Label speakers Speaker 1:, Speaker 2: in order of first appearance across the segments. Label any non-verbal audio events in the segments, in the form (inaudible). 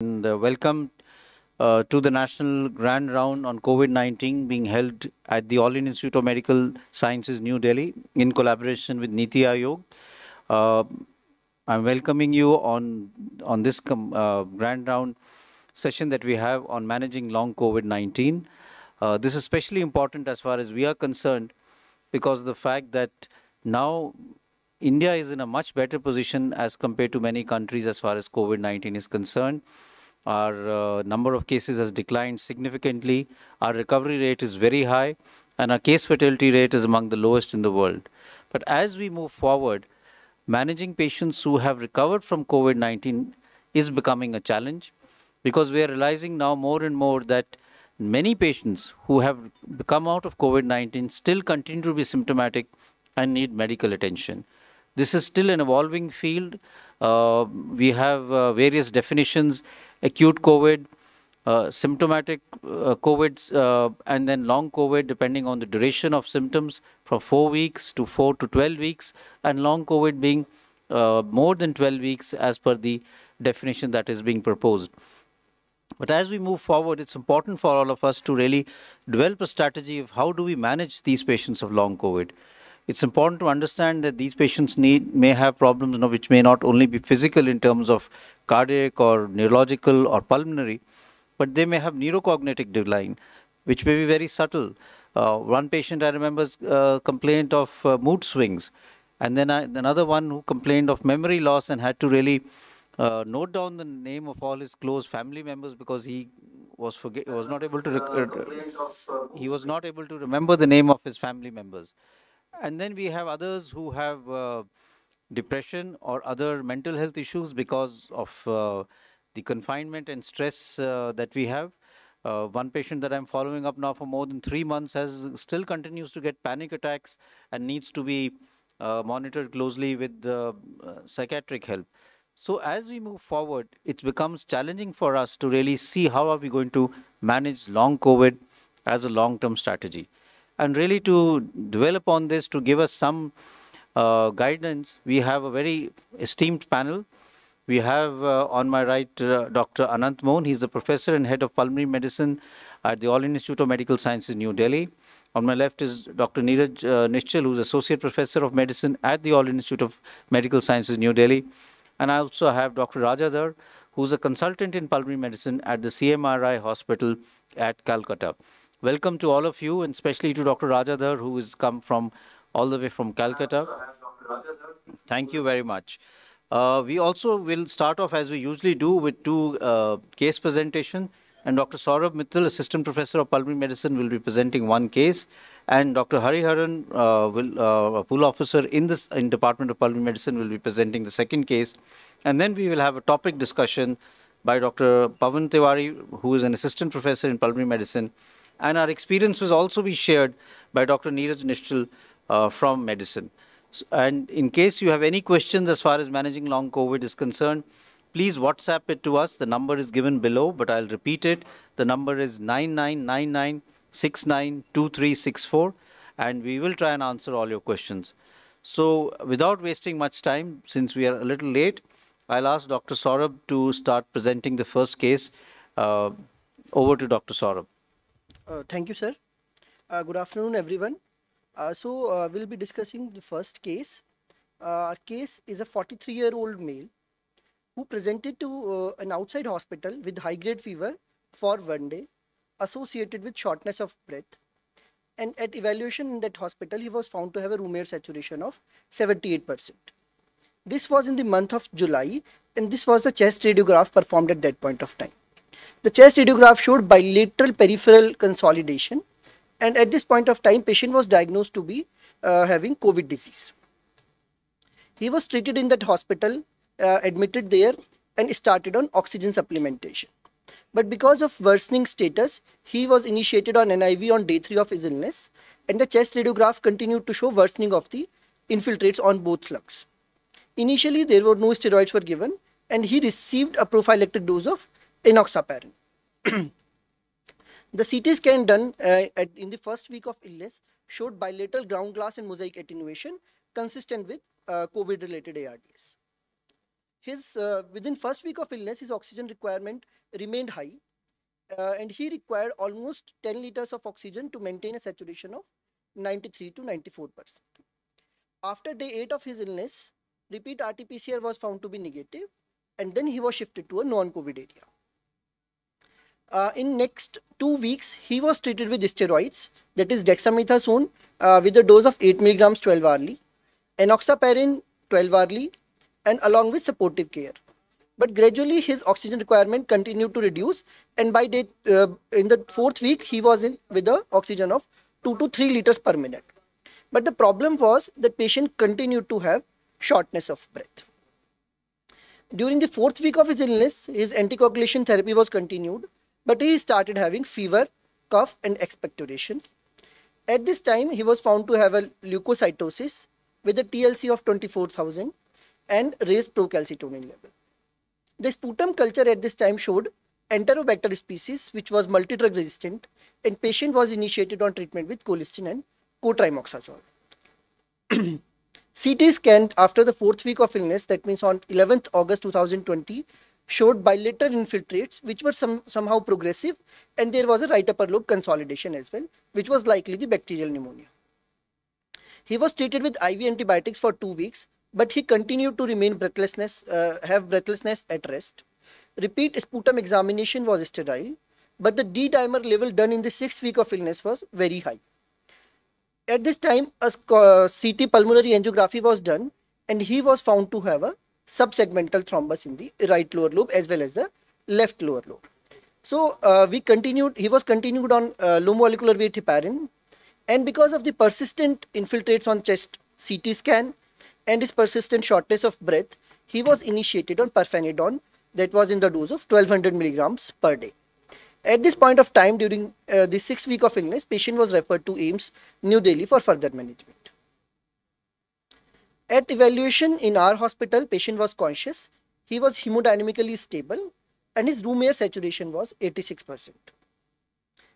Speaker 1: And uh, welcome uh, to the National Grand Round on COVID-19 being held at the All India Institute of Medical Sciences, New Delhi, in collaboration with Niti Aayog. Uh, I'm welcoming you on on this uh, Grand Round session that we have on managing long COVID-19. Uh, this is especially important as far as we are concerned because the fact that now India is in a much better position as compared to many countries as far as COVID-19 is concerned. Our uh, number of cases has declined significantly. Our recovery rate is very high, and our case fatality rate is among the lowest in the world. But as we move forward, managing patients who have recovered from COVID 19 is becoming a challenge because we are realizing now more and more that many patients who have come out of COVID 19 still continue to be symptomatic and need medical attention. This is still an evolving field. Uh, we have uh, various definitions acute COVID, uh, symptomatic uh, COVIDs, uh, and then long COVID, depending on the duration of symptoms, from 4 weeks to 4 to 12 weeks, and long COVID being uh, more than 12 weeks as per the definition that is being proposed. But as we move forward, it's important for all of us to really develop a strategy of how do we manage these patients of long COVID it's important to understand that these patients need may have problems you know, which may not only be physical in terms of cardiac or neurological or pulmonary, but they may have neurocognitive decline, which may be very subtle. Uh, one patient I remember uh, complained of uh, mood swings, and then I, another one who complained of memory loss and had to really uh, note down the name of all his close family members because he was forget was not able to uh, uh, he was not able to remember the name of his family members. And then we have others who have uh, depression or other mental health issues because of uh, the confinement and stress uh, that we have. Uh, one patient that I'm following up now for more than three months has still continues to get panic attacks and needs to be uh, monitored closely with uh, psychiatric help. So as we move forward, it becomes challenging for us to really see how are we going to manage long COVID as a long-term strategy. And really to develop on this, to give us some uh, guidance, we have a very esteemed panel. We have uh, on my right uh, Dr. Anant Mohan. He's a professor and head of pulmonary medicine at the All Institute of Medical Sciences, New Delhi. On my left is Dr. Neeraj uh, Nischal, who's associate professor of medicine at the All Institute of Medical Sciences, New Delhi. And I also have Dr. Rajadhar, who's a consultant in pulmonary medicine at the CMRI hospital at Calcutta. Welcome to all of you, and especially to Dr. Rajadhar, who has come from all the way from Calcutta. Thank you very much. Uh, we also will start off, as we usually do, with two uh, case presentations. And Dr. Saurabh Mittal, Assistant Professor of Pulmonary Medicine, will be presenting one case. And Dr. Hariharan, uh, will, uh, a pool officer in this in Department of Pulmonary Medicine, will be presenting the second case. And then we will have a topic discussion by Dr. Pavan Tiwari, who is an Assistant Professor in Pulmonary Medicine, and our experience will also be shared by Dr. Neeraj Nishchal uh, from medicine. So, and in case you have any questions as far as managing long COVID is concerned, please WhatsApp it to us. The number is given below, but I'll repeat it. The number is 9999692364, and we will try and answer all your questions. So without wasting much time, since we are a little late, I'll ask Dr. Saurabh to start presenting the first case. Uh, over to Dr. Saurabh.
Speaker 2: Uh, thank you, sir. Uh, good afternoon, everyone. Uh, so, uh, we'll be discussing the first case. Uh, our case is a 43-year-old male who presented to an outside hospital with high-grade fever for one day associated with shortness of breath. And at evaluation in that hospital, he was found to have a room air saturation of 78%. This was in the month of July, and this was the chest radiograph performed at that point of time. The chest radiograph showed bilateral peripheral consolidation and at this point of time patient was diagnosed to be uh, having COVID disease. He was treated in that hospital, uh, admitted there and started on oxygen supplementation. But because of worsening status, he was initiated on NIV on day 3 of his illness and the chest radiograph continued to show worsening of the infiltrates on both lungs. Initially, there were no steroids were given and he received a prophylactic dose of enoxaparin. the CT scan done uh, at, in the first week of illness showed bilateral ground glass and mosaic attenuation consistent with uh, COVID-related ARDS. His, uh, within first week of illness, his oxygen requirement remained high uh, and he required almost 10 liters of oxygen to maintain a saturation of 93 to 94%. After day 8 of his illness, repeat RT-PCR was found to be negative and then he was shifted to a non-COVID area uh, in next two weeks he was treated with steroids that is dexamethasone uh, with a dose of 8 milligrams 12 hourly enoxaparin 12 hourly and along with supportive care but gradually his oxygen requirement continued to reduce and by day uh, in the fourth week he was in with a oxygen of 2 to 3 liters per minute but the problem was the patient continued to have shortness of breath during the fourth week of his illness his anticoagulation therapy was continued but he started having fever, cough and expectoration. At this time, he was found to have a leukocytosis with a TLC of 24,000 and raised procalcitonin level. The sputum culture at this time showed Enterobacter species which was multidrug resistant and patient was initiated on treatment with colistin and cotrimoxazole. CT (clears throat) scan after the fourth week of illness, that means on 11th August 2020, showed bilateral infiltrates which were some, somehow progressive and there was a right upper lobe consolidation as well which was likely the bacterial pneumonia. He was treated with IV antibiotics for two weeks but he continued to remain breathlessness, uh, have breathlessness at rest. Repeat sputum examination was sterile but the D-dimer level done in the sixth week of illness was very high. At this time a CT uh, pulmonary angiography was done and he was found to have a subsegmental thrombus in the right lower lobe as well as the left lower lobe. So uh, we continued, he was continued on uh, low molecular weight heparin and because of the persistent infiltrates on chest CT scan and his persistent shortness of breath, he was initiated on perphenidone that was in the dose of 1200 milligrams per day. At this point of time during uh, the sixth week of illness, patient was referred to Ames, New Delhi for further management. At evaluation in our hospital, patient was conscious. He was hemodynamically stable and his room air saturation was 86%.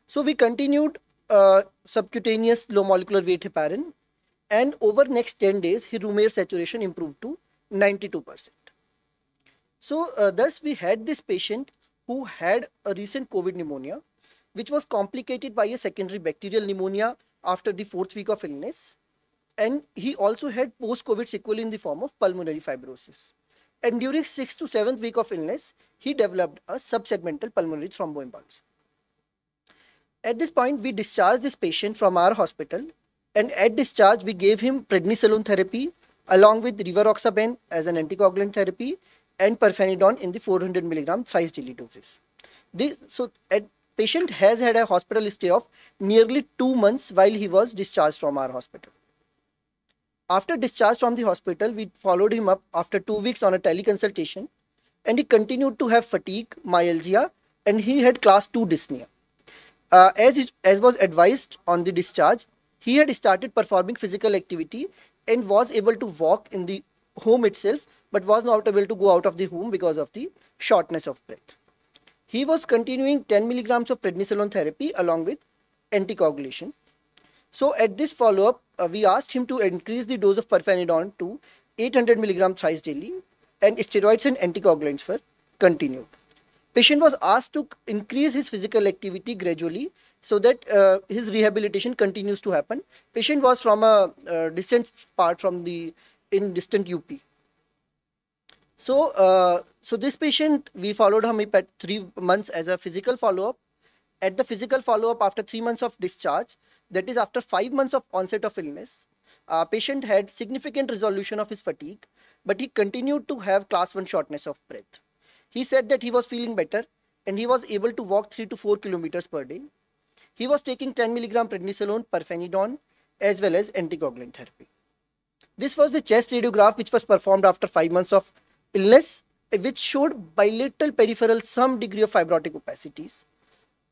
Speaker 2: So we continued uh, subcutaneous low molecular weight heparin and over next 10 days, his room air saturation improved to 92%. So uh, thus we had this patient who had a recent COVID pneumonia, which was complicated by a secondary bacterial pneumonia after the fourth week of illness and he also had post-COVID sequelae in the form of pulmonary fibrosis. And during 6th to 7th week of illness, he developed a subsegmental pulmonary thromboembolism. At this point, we discharged this patient from our hospital and at discharge, we gave him prednisolone therapy along with rivaroxaban as an anticoagulant therapy and perfenidone in the 400 milligram thrice daily doses. This, so, a patient has had a hospital stay of nearly two months while he was discharged from our hospital. After discharge from the hospital, we followed him up after two weeks on a teleconsultation and he continued to have fatigue, myalgia, and he had class 2 dyspnea. Uh, as, as was advised on the discharge, he had started performing physical activity and was able to walk in the home itself, but was not able to go out of the home because of the shortness of breath. He was continuing 10 milligrams of prednisolone therapy along with anticoagulation. So at this follow-up, uh, we asked him to increase the dose of perfenidone to 800 milligram thrice daily and steroids and anticoagulants were continued. Patient was asked to increase his physical activity gradually so that uh, his rehabilitation continues to happen. Patient was from a uh, distant part from the in distant UP. So, uh, so this patient, we followed him at three months as a physical follow-up. At the physical follow-up after three months of discharge, that is, after five months of onset of illness, uh, patient had significant resolution of his fatigue, but he continued to have class 1 shortness of breath. He said that he was feeling better and he was able to walk 3 to 4 kilometers per day. He was taking 10 milligram prednisolone, perfenidone, as well as anticoagulant therapy. This was the chest radiograph which was performed after 5 months of illness, which showed bilateral peripheral some degree of fibrotic opacities.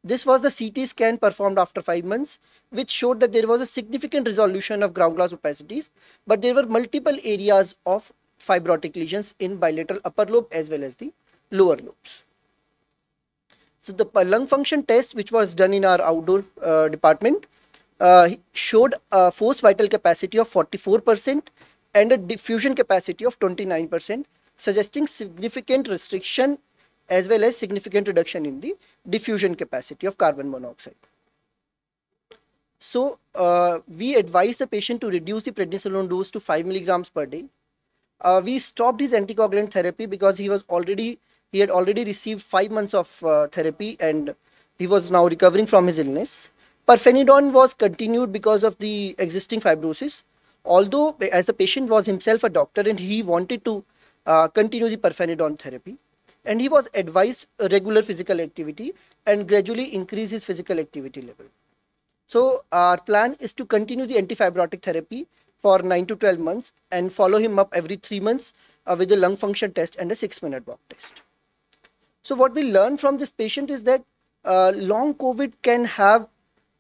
Speaker 2: This was the CT scan performed after 5 months, which showed that there was a significant resolution of ground glass opacities, but there were multiple areas of fibrotic lesions in bilateral upper lobe as well as the lower lobes. So the lung function test, which was done in our outdoor uh, department, uh, showed a forced vital capacity of 44% and a diffusion capacity of 29%, suggesting significant restriction as well as significant reduction in the diffusion capacity of carbon monoxide. So uh, we advise the patient to reduce the prednisolone dose to 5 milligrams per day. Uh, we stopped his anticoagulant therapy because he was already he had already received five months of uh, therapy and he was now recovering from his illness. Perfenidone was continued because of the existing fibrosis. Although as the patient was himself a doctor and he wanted to uh, continue the perfenidone therapy and he was advised regular physical activity and gradually increase his physical activity level. So our plan is to continue the antifibrotic therapy for 9 to 12 months and follow him up every 3 months uh, with a lung function test and a 6 minute walk test. So what we learn from this patient is that uh, long COVID can have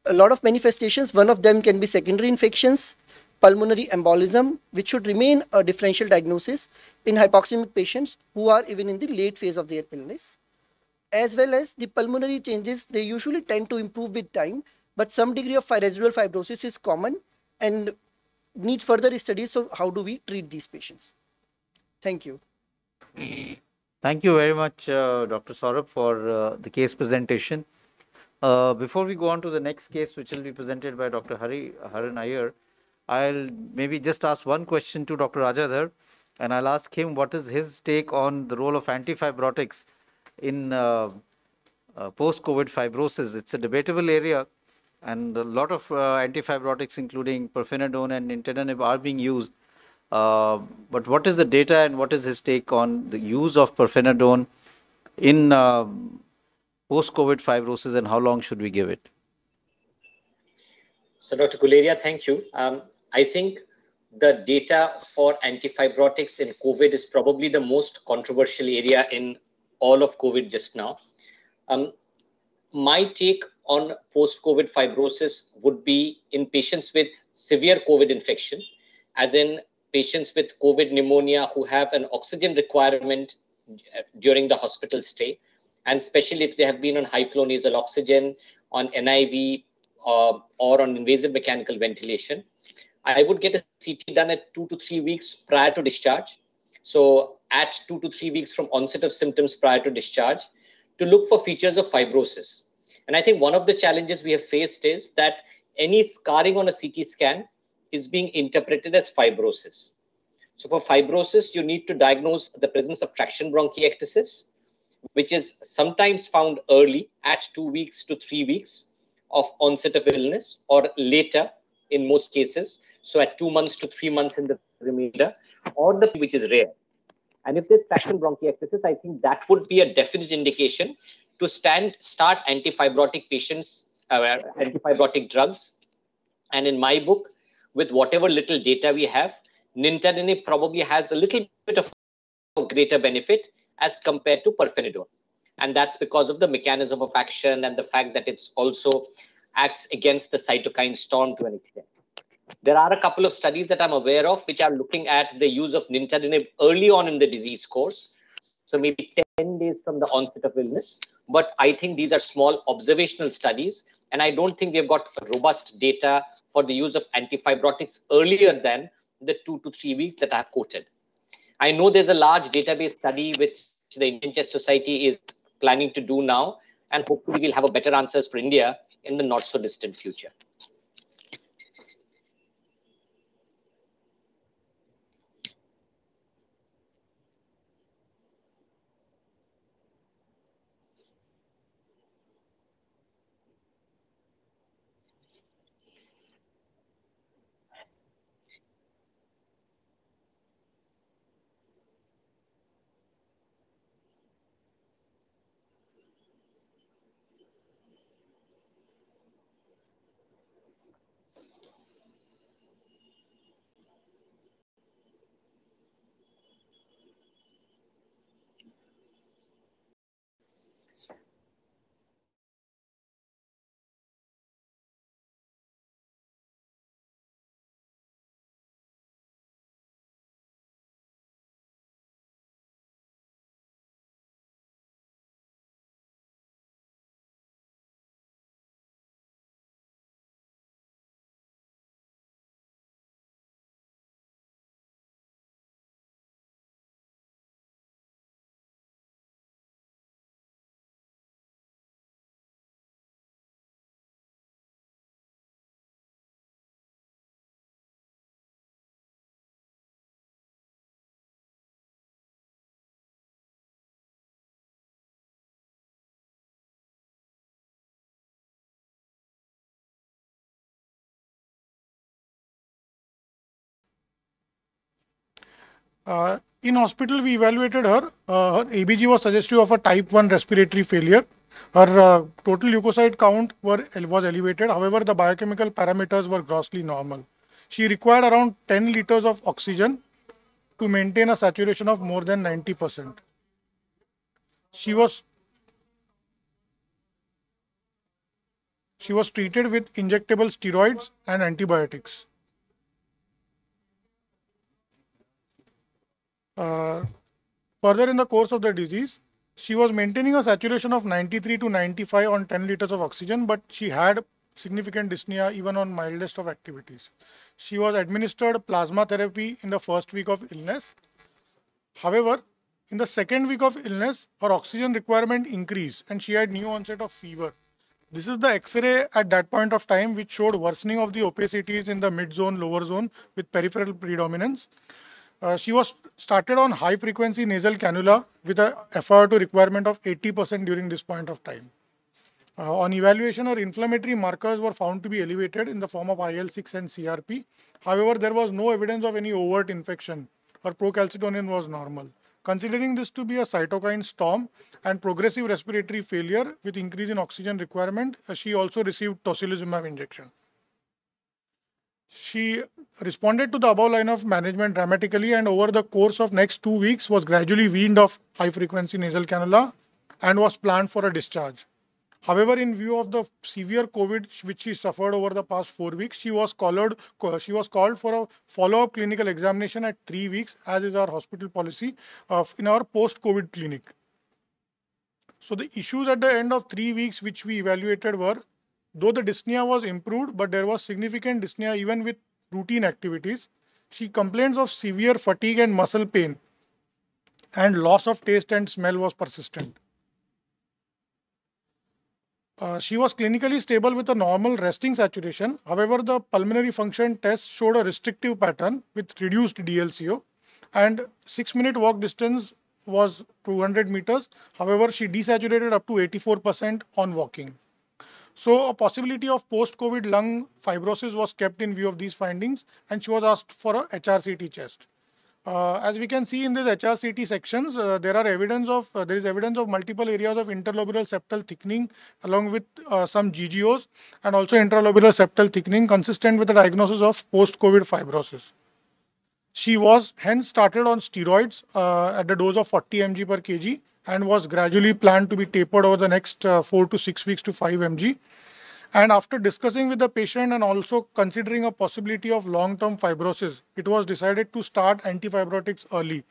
Speaker 2: a lot of manifestations. One of them can be secondary infections pulmonary embolism, which should remain a differential diagnosis in hypoxemic patients who are even in the late phase of their illness. As well as the pulmonary changes, they usually tend to improve with time, but some degree of residual fibrosis is common and needs further studies. So how do we treat these patients? Thank you.
Speaker 1: Thank you very much, uh, Dr. Saurabh, for uh, the case presentation. Uh, before we go on to the next case, which will be presented by Dr. Hari Haran Iyer, I'll maybe just ask one question to Dr. Rajadhar, and I'll ask him what is his take on the role of antifibrotics in uh, uh, post-COVID fibrosis. It's a debatable area, and a lot of uh, antifibrotics, including perfenidone and nintedanib, are being used. Uh, but what is the data and what is his take on the use of perfenidone in uh, post-COVID fibrosis and how long should we give it?
Speaker 3: So Dr. Guleria, thank you. Um, I think the data for antifibrotics in COVID is probably the most controversial area in all of COVID just now. Um, my take on post-COVID fibrosis would be in patients with severe COVID infection, as in patients with COVID pneumonia who have an oxygen requirement uh, during the hospital stay, and especially if they have been on high flow nasal oxygen, on NIV, uh, or on invasive mechanical ventilation. I would get a CT done at two to three weeks prior to discharge. So at two to three weeks from onset of symptoms prior to discharge to look for features of fibrosis. And I think one of the challenges we have faced is that any scarring on a CT scan is being interpreted as fibrosis. So for fibrosis, you need to diagnose the presence of traction bronchiectasis, which is sometimes found early at two weeks to three weeks of onset of illness or later in most cases. So at two months to three months in the remainder, or the which is rare. And if there's traction bronchiectasis, I think that would be a definite indication to stand start antifibrotic patients, uh, antifibrotic drugs. And in my book, with whatever little data we have, nintedanib probably has a little bit of greater benefit as compared to perfenidone. And that's because of the mechanism of action and the fact that it's also acts against the cytokine storm to an extent. There are a couple of studies that I'm aware of which are looking at the use of nintedanib early on in the disease course. So maybe 10 days from the onset of illness. But I think these are small observational studies. And I don't think we've got robust data for the use of antifibrotics earlier than the two to three weeks that I've quoted. I know there's a large database study which the Indian Chess Society is planning to do now, and hopefully we'll have a better answers for India in the not so distant future.
Speaker 4: Uh, in hospital, we evaluated her. Uh, her ABG was suggestive of a type 1 respiratory failure. Her uh, total leukocyte count were, was elevated. However, the biochemical parameters were grossly normal. She required around 10 liters of oxygen to maintain a saturation of more than 90%. She was she was treated with injectable steroids and antibiotics. Uh, further in the course of the disease, she was maintaining a saturation of 93 to 95 on 10 liters of oxygen, but she had significant dyspnea even on mildest of activities. She was administered plasma therapy in the first week of illness. However, in the second week of illness, her oxygen requirement increased and she had new onset of fever. This is the X-ray at that point of time which showed worsening of the opacities in the mid zone, lower zone with peripheral predominance. Uh, she was started on high frequency nasal cannula with a FR2 requirement of 80% during this point of time. Uh, on evaluation, her inflammatory markers were found to be elevated in the form of IL-6 and CRP. However, there was no evidence of any overt infection. Her procalcitonin was normal. Considering this to be a cytokine storm and progressive respiratory failure with increase in oxygen requirement, uh, she also received tocilizumab injection. She responded to the above line of management dramatically and over the course of next two weeks was gradually weaned off high frequency nasal cannula and was planned for a discharge. However, in view of the severe COVID which she suffered over the past four weeks, she was she was called for a follow-up clinical examination at three weeks, as is our hospital policy of, in our post-COVID clinic. So the issues at the end of three weeks which we evaluated were Though the dyspnea was improved, but there was significant dyspnea even with routine activities. She complains of severe fatigue and muscle pain, and loss of taste and smell was persistent. Uh, she was clinically stable with a normal resting saturation. However, the pulmonary function test showed a restrictive pattern with reduced DLCO and 6 minute walk distance was 200 meters. However, she desaturated up to 84% on walking. So a possibility of post-COVID lung fibrosis was kept in view of these findings and she was asked for a HRCT chest. Uh, as we can see in this HRCT sections, uh, there are evidence of uh, there is evidence of multiple areas of interlobular septal thickening along with uh, some GGOs and also intralobular septal thickening consistent with the diagnosis of post-COVID fibrosis. She was hence started on steroids uh, at the dose of 40 mg per kg and was gradually planned to be tapered over the next uh, 4 to 6 weeks to 5 mg. And after discussing with the patient and also considering a possibility of long term fibrosis, it was decided to start antifibrotics early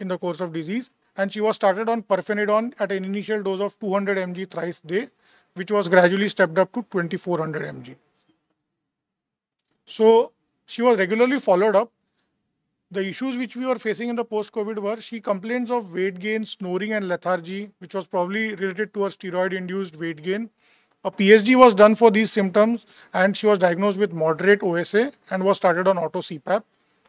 Speaker 4: in the course of disease. And she was started on perfenidone at an initial dose of 200 mg thrice day, which was gradually stepped up to 2400 mg. So she was regularly followed up the issues which we were facing in the post COVID were she complains of weight gain, snoring, and lethargy, which was probably related to her steroid induced weight gain. A PhD was done for these symptoms, and she was diagnosed with moderate OSA and was started on auto CPAP,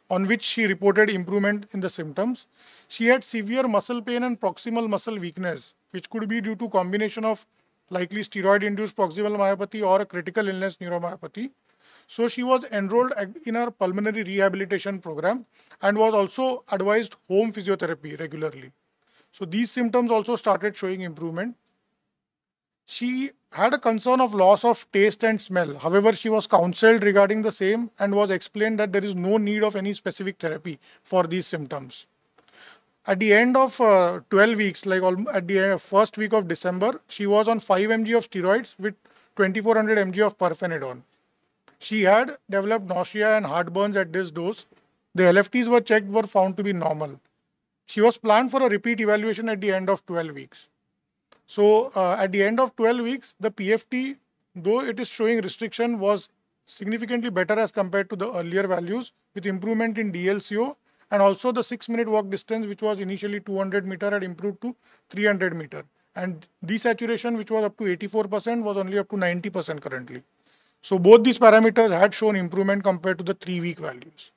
Speaker 4: on which she reported improvement in the symptoms. She had severe muscle pain and proximal muscle weakness, which could be due to combination of likely steroid induced proximal myopathy or a critical illness neuromyopathy. So she was enrolled in her pulmonary rehabilitation program and was also advised home physiotherapy regularly. So these symptoms also started showing improvement. She had a concern of loss of taste and smell. However, she was counseled regarding the same and was explained that there is no need of any specific therapy for these symptoms. At the end of uh, 12 weeks, like at the uh, first week of December, she was on 5 mg of steroids with 2400 mg of perfenidone. She had developed nausea and heartburns at this dose. The LFTs were checked were found to be normal. She was planned for a repeat evaluation at the end of 12 weeks. So uh, at the end of 12 weeks, the PFT, though it is showing restriction, was significantly better as compared to the earlier values with improvement in DLCO and also the 6-minute walk distance which was initially 200 meter had improved to 300 meter and desaturation which was up to 84% was only up to 90% currently. So both these parameters had shown improvement compared to the three week values.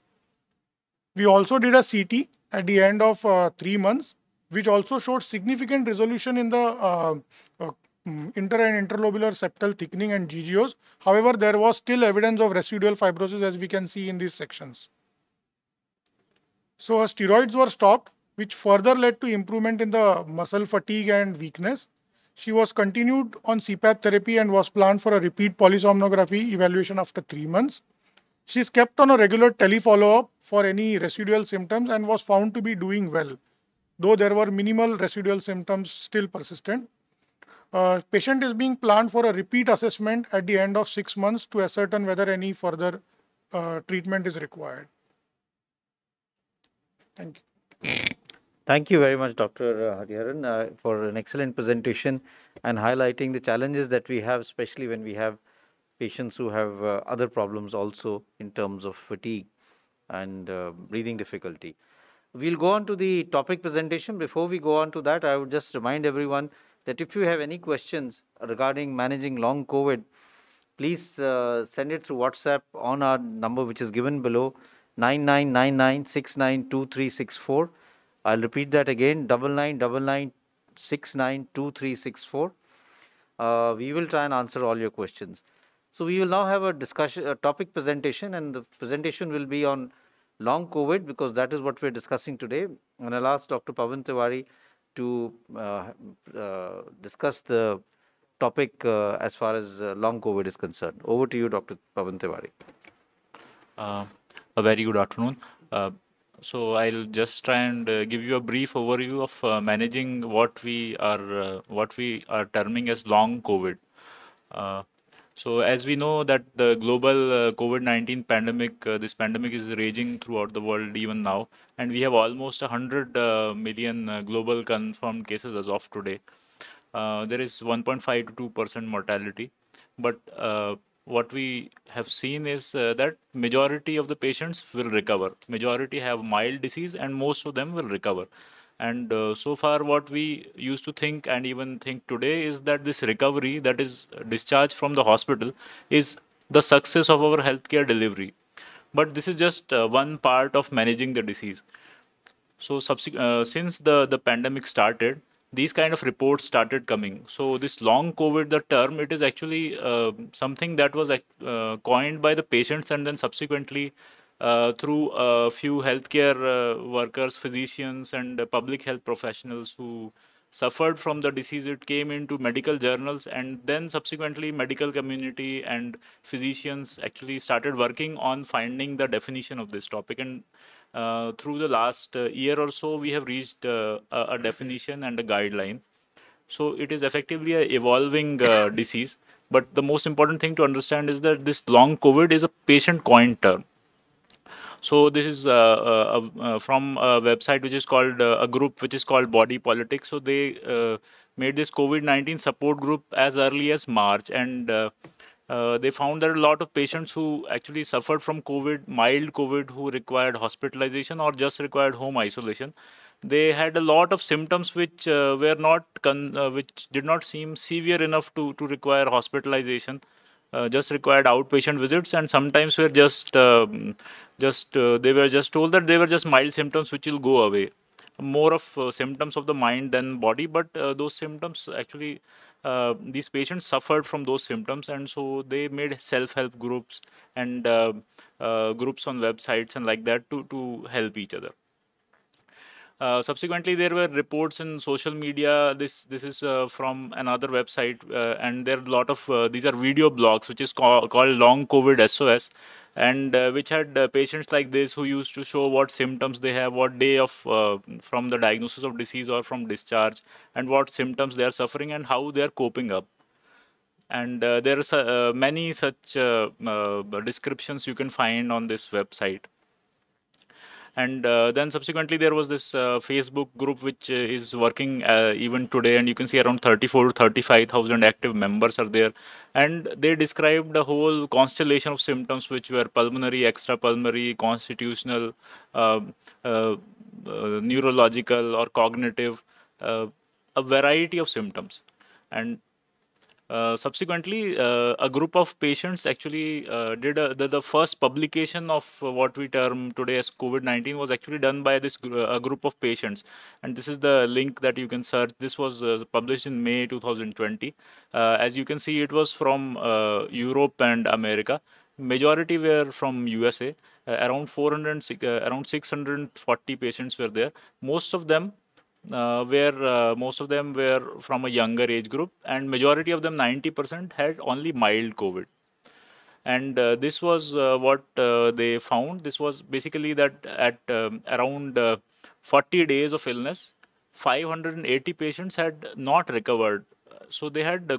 Speaker 4: We also did a CT at the end of uh, three months, which also showed significant resolution in the uh, uh, inter and interlobular septal thickening and GGOs. However, there was still evidence of residual fibrosis as we can see in these sections. So steroids were stopped, which further led to improvement in the muscle fatigue and weakness. She was continued on CPAP therapy and was planned for a repeat polysomnography evaluation after three months. She's kept on a regular telefollow-up for any residual symptoms and was found to be doing well, though there were minimal residual symptoms still persistent. Uh, patient is being planned for a repeat assessment at the end of six months to ascertain whether any further uh, treatment is required. Thank you.
Speaker 1: Thank you very much, Dr. Uh, Hariharan, uh, for an excellent presentation and highlighting the challenges that we have, especially when we have patients who have uh, other problems also in terms of fatigue and uh, breathing difficulty. We'll go on to the topic presentation. Before we go on to that, I would just remind everyone that if you have any questions regarding managing long COVID, please uh, send it through WhatsApp on our number which is given below 9999692364 I'll repeat that again double nine double nine six nine two three six four. Uh, we will try and answer all your questions. So we will now have a discussion, a topic presentation, and the presentation will be on long COVID because that is what we're discussing today. And I'll ask Dr. Pavan Tiwari to uh, uh, discuss the topic uh, as far as uh, long COVID is concerned. Over to you, Dr. Pavan Tiwari.
Speaker 5: Uh, a very good afternoon. So I'll just try and uh, give you a brief overview of uh, managing what we are uh, what we are terming as long COVID. Uh, so as we know that the global uh, COVID-19 pandemic, uh, this pandemic is raging throughout the world even now, and we have almost 100 million global confirmed cases as of today. there is 1.5 to 2 percent mortality, but what we have seen is uh, that majority of the patients will recover majority have mild disease and most of them will recover and uh, so far what we used to think and even think today is that this recovery that is discharge from the hospital is the success of our healthcare delivery but this is just uh, one part of managing the disease so uh, since the the pandemic started these kind of reports started coming. So this long COVID, the term, it is actually uh, something that was uh, coined by the patients and then subsequently uh, through a few healthcare uh, workers, physicians, and public health professionals who suffered from the disease. It came into medical journals, and then subsequently medical community and physicians actually started working on finding the definition of this topic and uh, through the last uh, year or so, we have reached uh, a, a, definition and a guideline. So it is effectively an evolving uh, (coughs) disease. But the most important thing to understand is that this long COVID is a patient coined term. So this is uh, uh, uh, from a website which is called a group which is called Body Politics. So they made this COVID-19 support group as early as March, and uh, they found that a lot of patients who actually suffered from COVID, mild COVID, who required hospitalization or just required home isolation, they had a lot of symptoms which uh, were not uh, which did not seem severe enough to to require hospitalization. Uh, just required outpatient visits, and sometimes were just um, just uh, they were just told that they were just mild symptoms which will go away. More of symptoms of the mind than body, but those symptoms actually uh, these patients suffered from those symptoms and so they made self-help groups and uh, uh, groups on websites and like that to, to help each other. Uh, subsequently, there were reports in social media. This this is uh, from another website, uh, and there are a lot of these are video blogs, which is call, called Long COVID SOS, and uh, which had uh, patients like this who used to show what symptoms they have, what day of uh, from the diagnosis of disease or from discharge, and what symptoms they are suffering and how they are coping up. And uh, there are uh, many such descriptions you can find on this website and uh, then subsequently there was this uh, facebook group which uh, is working uh, even today and you can see around 34 35000 active members are there and they described a whole constellation of symptoms which were pulmonary extrapulmonary constitutional um, uh, uh, neurological or cognitive a variety of symptoms and uh, subsequently, uh, a group of patients actually uh, did a, the, the, first publication of what we term today as COVID-19 was actually done by this gr a group of patients. And this is the link that you can search. This was published in May 2020. as you can see, it was from Europe and America majority were from USA. Uh, around 400, uh, around 640 patients were there. Most of them uh, where uh, most of them were from a younger age group and majority of them 90% had only mild covid and uh, this was uh, what uh, they found this was basically that at um, around uh, 40 days of illness 580 patients had not recovered so they had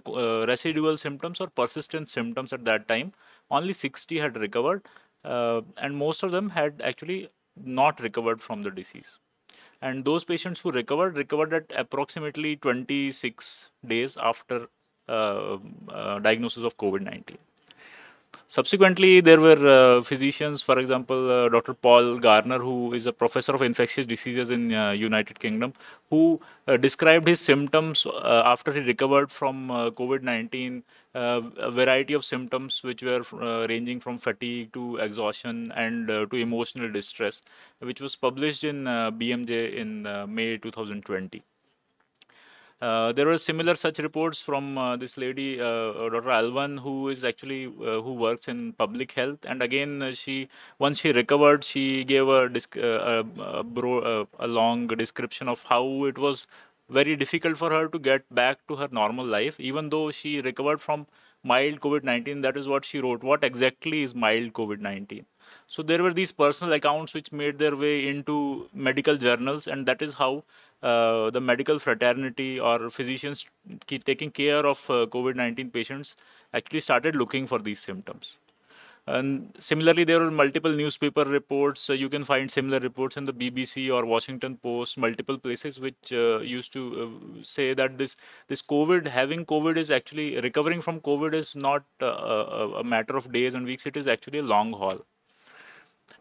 Speaker 5: residual symptoms or persistent symptoms at that time only 60 had recovered and most of them had actually not recovered from the disease and those patients who recovered recovered at approximately 26 days after uh, uh, diagnosis of COVID-19. Subsequently, there were uh, physicians, for example, uh, Dr. Paul Garner, who is a professor of infectious diseases in uh, United Kingdom, who uh, described his symptoms uh, after he recovered from uh, COVID-19, a variety of symptoms which were ranging from fatigue to exhaustion and to emotional distress, which was published in BMJ in May 2020. Uh, there were similar such reports from uh, this lady, uh, Dr. Alvan, who is actually who works in public health. And again, she once she recovered, she gave a, a, a, a long description of how it was very difficult for her to get back to her normal life even though she recovered from mild COVID 19. That is what she wrote. What exactly is mild COVID 19? So there were these personal accounts which made their way into medical journals, and that is how uh, the medical fraternity or physicians taking care of uh, COVID 19 patients actually started looking for these symptoms. And similarly, there are multiple newspaper reports. Uh, you can find similar reports in the BBC or Washington Post, multiple places which uh, used to uh, say that this this COVID, having COVID, is actually recovering from COVID is not a matter of days and weeks. It is actually a long haul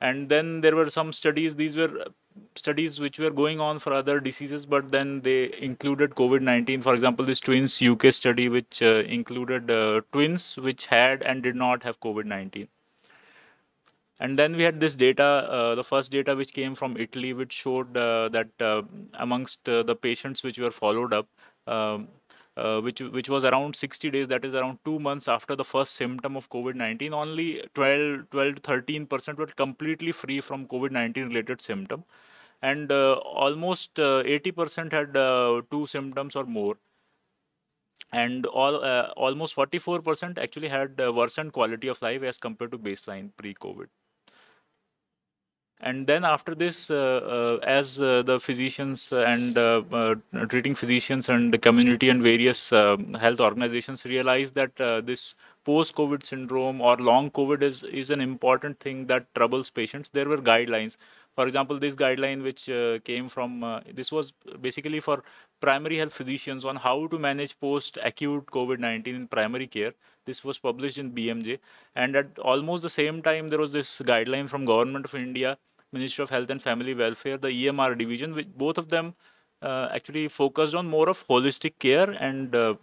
Speaker 5: and then there were some studies these were studies which were going on for other diseases, but then they included COVID 19. For example, this twins UK study, which uh, included uh, twins which had and did not have COVID 19. And then we had this data, uh, the first data which came from Italy, which showed uh, that uh, amongst uh, the patients which were followed up, um, uh, which which was around 60 days that is around 2 months after the first symptom of covid-19 only 12 12 to 13% were completely free from covid-19 related symptom and uh, almost 80% uh, had uh, two symptoms or more and all uh, almost 44% actually had worsened quality of life as compared to baseline pre covid and then after this uh, uh, as uh, the physicians and uh, uh, treating physicians and the community and various uh, health organizations realize that this post covid syndrome or long covid is is an important thing that troubles patients there were guidelines for example this guideline which came from this was basically for primary health physicians on how to manage post acute covid-19 in primary care this was published in bmj and at almost the same time there was this guideline from government of india Ministry of Health and Family Welfare, the EMR division, which both of them uh, actually focused on more of holistic care and uh,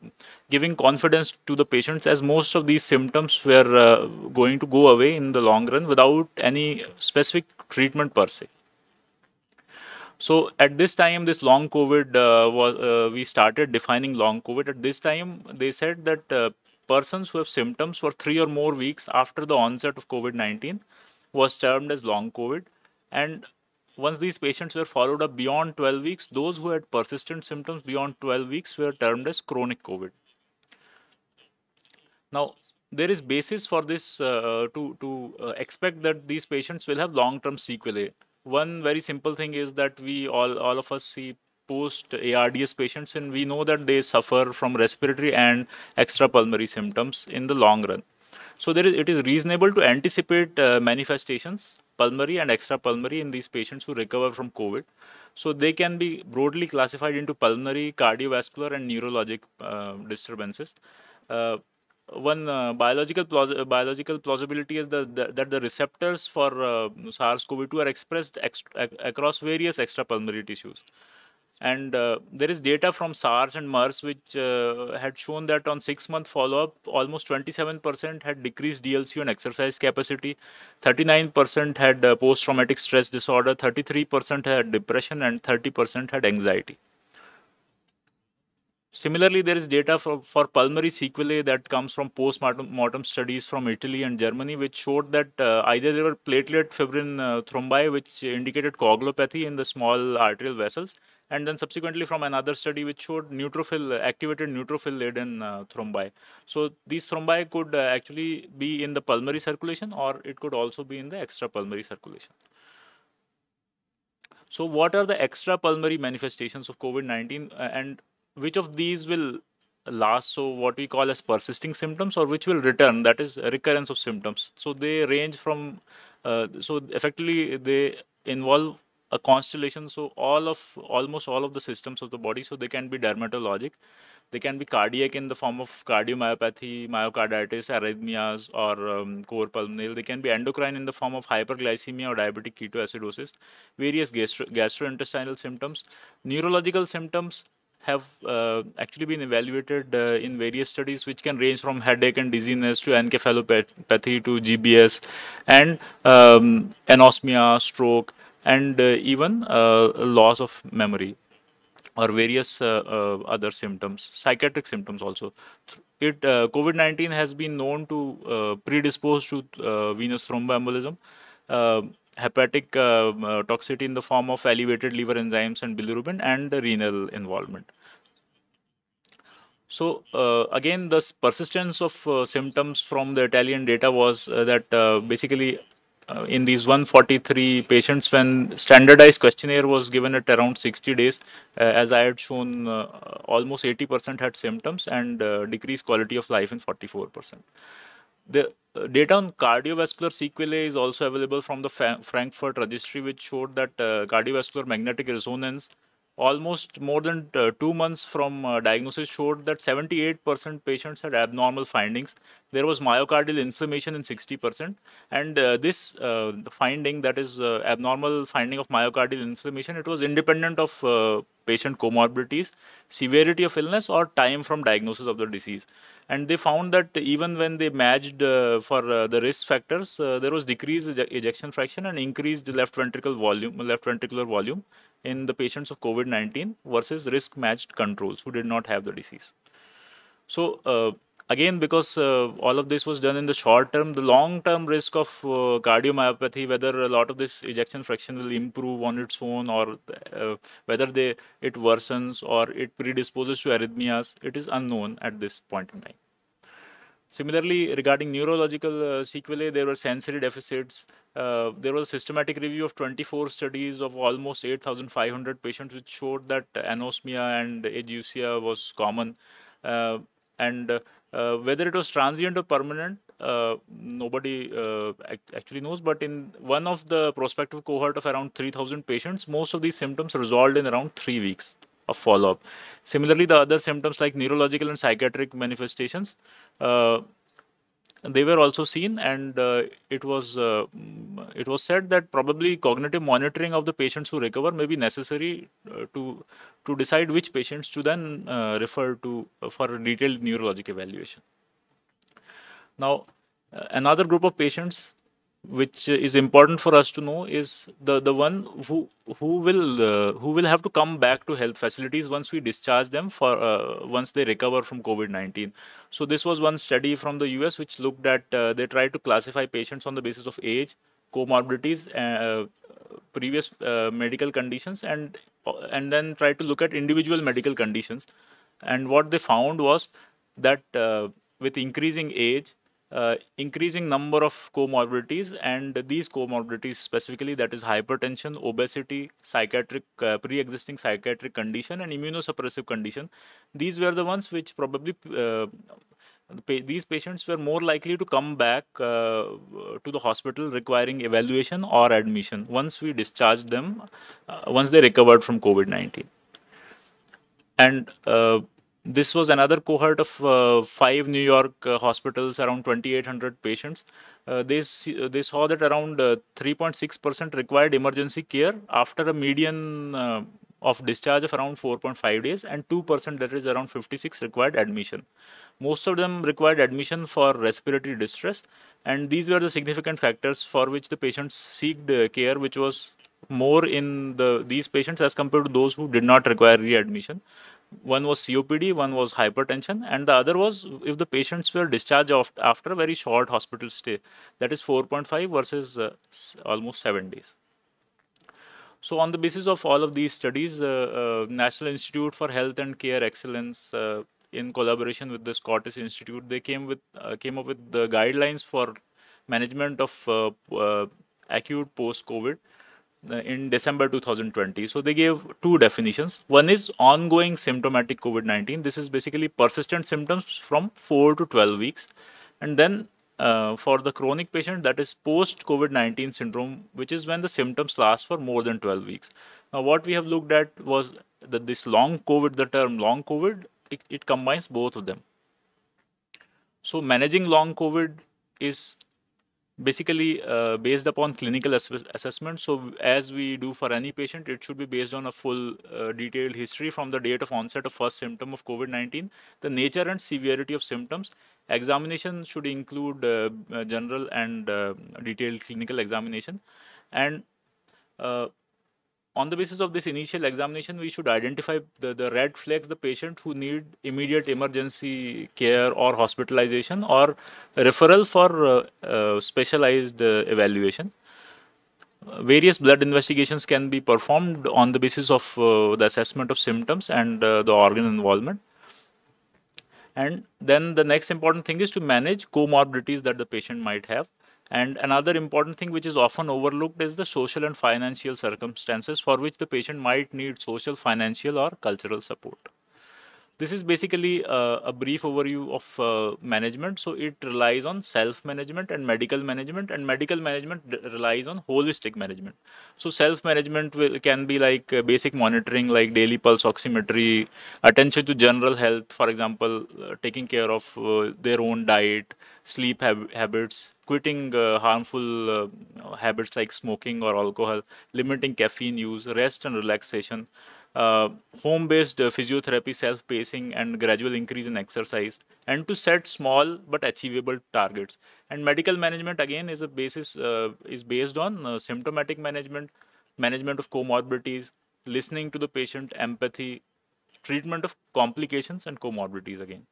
Speaker 5: giving confidence to the patients as most of these symptoms were uh, going to go away in the long run without any specific treatment per se so at this time this long covid uh, was uh, we started defining long covid at this time they said that uh, persons who have symptoms for 3 or more weeks after the onset of covid-19 was termed as long covid and once these patients were followed up beyond 12 weeks, those who had persistent symptoms beyond 12 weeks were termed as chronic COVID. Now, there is basis for this uh, to, to uh, expect that these patients will have long-term sequelae. One very simple thing is that we all, all of us see post ARDS patients and we know that they suffer from respiratory and extrapulmonary symptoms in the long run. So there is, it is reasonable to anticipate uh, manifestations pulmonary and extrapulmonary in these patients who recover from COVID. So they can be broadly classified into pulmonary, cardiovascular, and neurologic uh, disturbances. Uh, one uh, biological plaus- biological plausibility is the, the, that the receptors for uh, SARS-CoV-2 are expressed ac- across various extrapulmonary tissues. And uh, there is data from SARS and MERS which uh, had shown that on six month follow up, almost 27% had decreased DLC and exercise capacity, 39% had uh, post traumatic stress disorder, 33% had depression, and 30% had anxiety. Similarly, there is data for, for pulmonary sequelae that comes from post-mortem studies from Italy and Germany, which showed that uh, either there were platelet fibrin uh, thrombi, which indicated coagulopathy in the small arterial vessels, and then subsequently from another study which showed neutrophil activated neutrophil laden uh, thrombi so these thrombi could uh, actually be in the pulmonary circulation or it could also be in the extrapulmonary circulation so what are the extrapulmonary manifestations of covid-19 uh, and which of these will last so what we call as persisting symptoms or which will return that is recurrence of symptoms so they range from uh, so effectively they involve a constellation so all of almost all of the systems of the body so they can be dermatologic they can be cardiac in the form of cardiomyopathy myocarditis arrhythmias or um, core pulmonary they can be endocrine in the form of hyperglycemia or diabetic ketoacidosis various gastro gastrointestinal symptoms neurological symptoms have uh, actually been evaluated uh, in various studies which can range from headache and dizziness to encephalopathy to gbs and um, anosmia stroke and uh, even uh, loss of memory or various uh, other symptoms, psychiatric symptoms also. It COVID-19 has been known to predispose to venous thromboembolism hepatic uh, uh, toxicity in the form of elevated liver enzymes and bilirubin and renal involvement. So uh, again, the persistence of symptoms from the Italian data was that basically uh, in these 143 patients when standardized questionnaire was given at around 60 days uh, as i had shown uh, almost 80% had symptoms and uh, decreased quality of life in 44% the uh, data on cardiovascular sequelae is also available from the Fa frankfurt registry which showed that uh, cardiovascular magnetic resonance almost more than two months from diagnosis showed that 78% patients had abnormal findings there was myocardial inflammation in 60%. And uh, this uh, finding, that is uh, abnormal finding of myocardial inflammation, it was independent of uh, patient comorbidities, severity of illness, or time from diagnosis of the disease. And they found that even when they matched uh, for uh, the risk factors, there was decreased ejection fraction and increased left ventricle volume, left ventricular volume in the patients of COVID-19 versus risk-matched controls who did not have the disease. So again because uh, all of this was done in the short term the long term risk of uh, cardiomyopathy whether a lot of this ejection fraction will mm-hmm. improve on its own or uh, whether they it worsens or it predisposes to arrhythmias it is unknown at this point in time Similarly, regarding neurological uh, sequelae, there were sensory deficits. Uh, there was a systematic review of 24 studies of almost 8,500 patients, which showed that anosmia and ageusia was common. Uh, and uh, uh, whether it was transient or permanent, uh, nobody uh, ac- actually knows. But in one of the prospective cohort of around 3,000 patients, most of these symptoms resolved in around three weeks of follow-up. Similarly, the other symptoms like neurological and psychiatric manifestations uh, they were also seen and uh, it was uh, it was said that probably cognitive monitoring of the patients who recover may be necessary uh, to to decide which patients to then uh, refer to uh, for detailed neurologic evaluation now uh, another group of patients which is important for us to know is the the one who who will uh, who will have to come back to health facilities once we discharge them for uh, once they recover from covid-19 so this was one study from the us which looked at uh, they tried to classify patients on the basis of age comorbidities uh, previous uh, medical conditions and and then tried to look at individual medical conditions and what they found was that uh, with increasing age uh, increasing number of comorbidities and these comorbidities specifically that is hypertension obesity psychiatric uh, pre-existing psychiatric condition and immunosuppressive condition these were the ones which probably uh, these patients were more likely to come back uh, to the hospital requiring evaluation or admission once we discharged them uh, once they recovered from covid-19 and uh, this was another cohort of uh, five New York uh, hospitals, around 2,800 patients. Uh, they, they saw that around 3.6% uh, required emergency care after a median uh, of discharge of around 4.5 days and 2% that is around 56 required admission. Most of them required admission for respiratory distress and these were the significant factors for which the patients seeked uh, care which was more in the these patients as compared to those who did not require readmission one was COPD, one was hypertension, and the other was if the patients were discharged after a very short hospital stay. That is 4.5 versus uh, almost 7 days. So, on the basis of all of these studies, uh, uh, National Institute for Health and Care Excellence, uh, in collaboration with the Scottish Institute, they came with uh, came up with the guidelines for management of uh, acute post-COVID uh, in December 2020. So they gave two definitions. One is ongoing symptomatic COVID 19. This is basically persistent symptoms from 4 to 12 weeks. And then uh, for the chronic patient, that is post COVID 19 syndrome, which is when the symptoms last for more than 12 weeks. Now, what we have looked at was that this long COVID, the term long COVID, it, it combines both of them. So, managing long COVID is basically uh, based upon clinical ass assessment. So as we do for any patient, it should be based on a full uh, detailed history from the date of onset of first symptom of COVID-19, the nature and severity of symptoms. Examination should include uh, general and uh, detailed clinical examination and uh, on the basis of this initial examination, we should identify the, the red flags, the patient who need immediate emergency care or hospitalization or referral for uh, uh, specialized uh, evaluation. Various blood investigations can be performed on the basis of uh, the assessment of symptoms and uh, the organ involvement. And then the next important thing is to manage comorbidities that the patient might have. And another important thing which is often overlooked is the social and financial circumstances for which the patient might need social, financial or cultural support. This is basically uh, a brief overview of uh, management. So it relies on self-management and medical management and medical management relies on holistic management. So self-management can be like uh, basic monitoring like daily pulse oximetry, attention to general health, for example, uh, taking care of uh, their own diet, sleep hab habits, quitting uh, harmful uh, habits like smoking or alcohol, limiting caffeine use, rest and relaxation. Uh, home based uh, physiotherapy, self pacing, and gradual increase in exercise, and to set small but achievable targets. And medical management again is a basis uh, is based on symptomatic management, management of comorbidities, listening to the patient, empathy, treatment of complications and comorbidities again.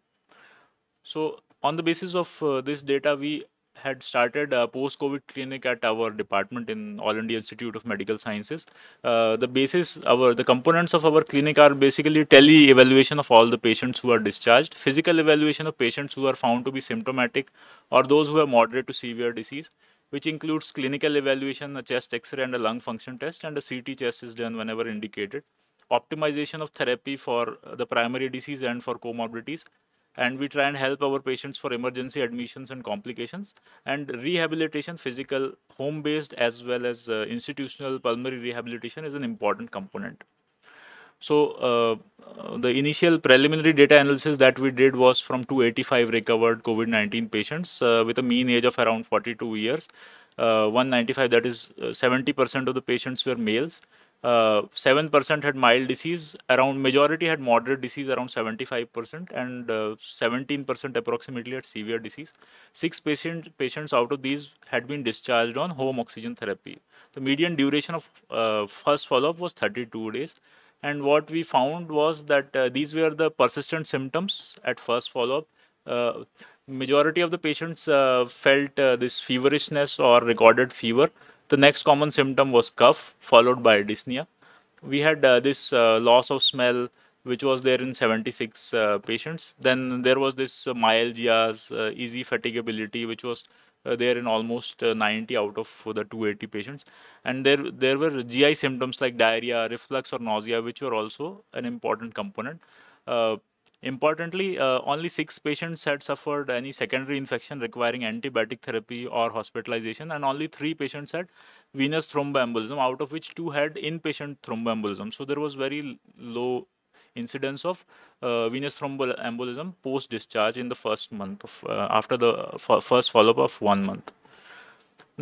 Speaker 5: So on the basis of uh, this data, we had started a post-COVID clinic at our department in All India Institute of Medical Sciences. Uh, the basis, our the components of our clinic are basically tele-evaluation of all the patients who are discharged, physical evaluation of patients who are found to be symptomatic or those who have moderate to severe disease, which includes clinical evaluation, a chest X-ray and a lung function test, and a CT chest is done whenever indicated optimization of therapy for the primary disease and for comorbidities and we try and help our patients for emergency admissions and complications and rehabilitation physical home based as well as uh, institutional pulmonary rehabilitation is an important component so uh, uh the initial preliminary data analysis that we did was from 285 recovered covid-19 patients uh, with a mean age of around 42 years uh, 195 that is 70% uh, of the patients were males uh, seven percent had mild disease. Around majority had moderate disease, around seventy-five percent, and uh, seventeen percent approximately had severe disease. Six patient patients out of these had been discharged on home oxygen therapy. The median duration of uh, first follow-up was thirty-two days and what we found was that uh, these were the persistent symptoms at first follow-up. Uh, majority of the patients uh, felt this feverishness or recorded fever the next common symptom was cough followed by dyspnea. We had uh, this uh, loss of smell which was there in 76 uh, patients. Then there was this uh, myalgias, uh, easy fatigability which was there in almost 90 out of the 280 patients. And there, there were GI symptoms like diarrhea, reflux or nausea which were also an important component. Importantly, uh, only six patients had suffered any secondary infection requiring antibiotic therapy or hospitalization, and only three patients had venous thromboembolism, out of which two had inpatient thromboembolism. So there was very low incidence of uh, venous thromboembolism post discharge in the first month of uh, after the uh, first follow up of one month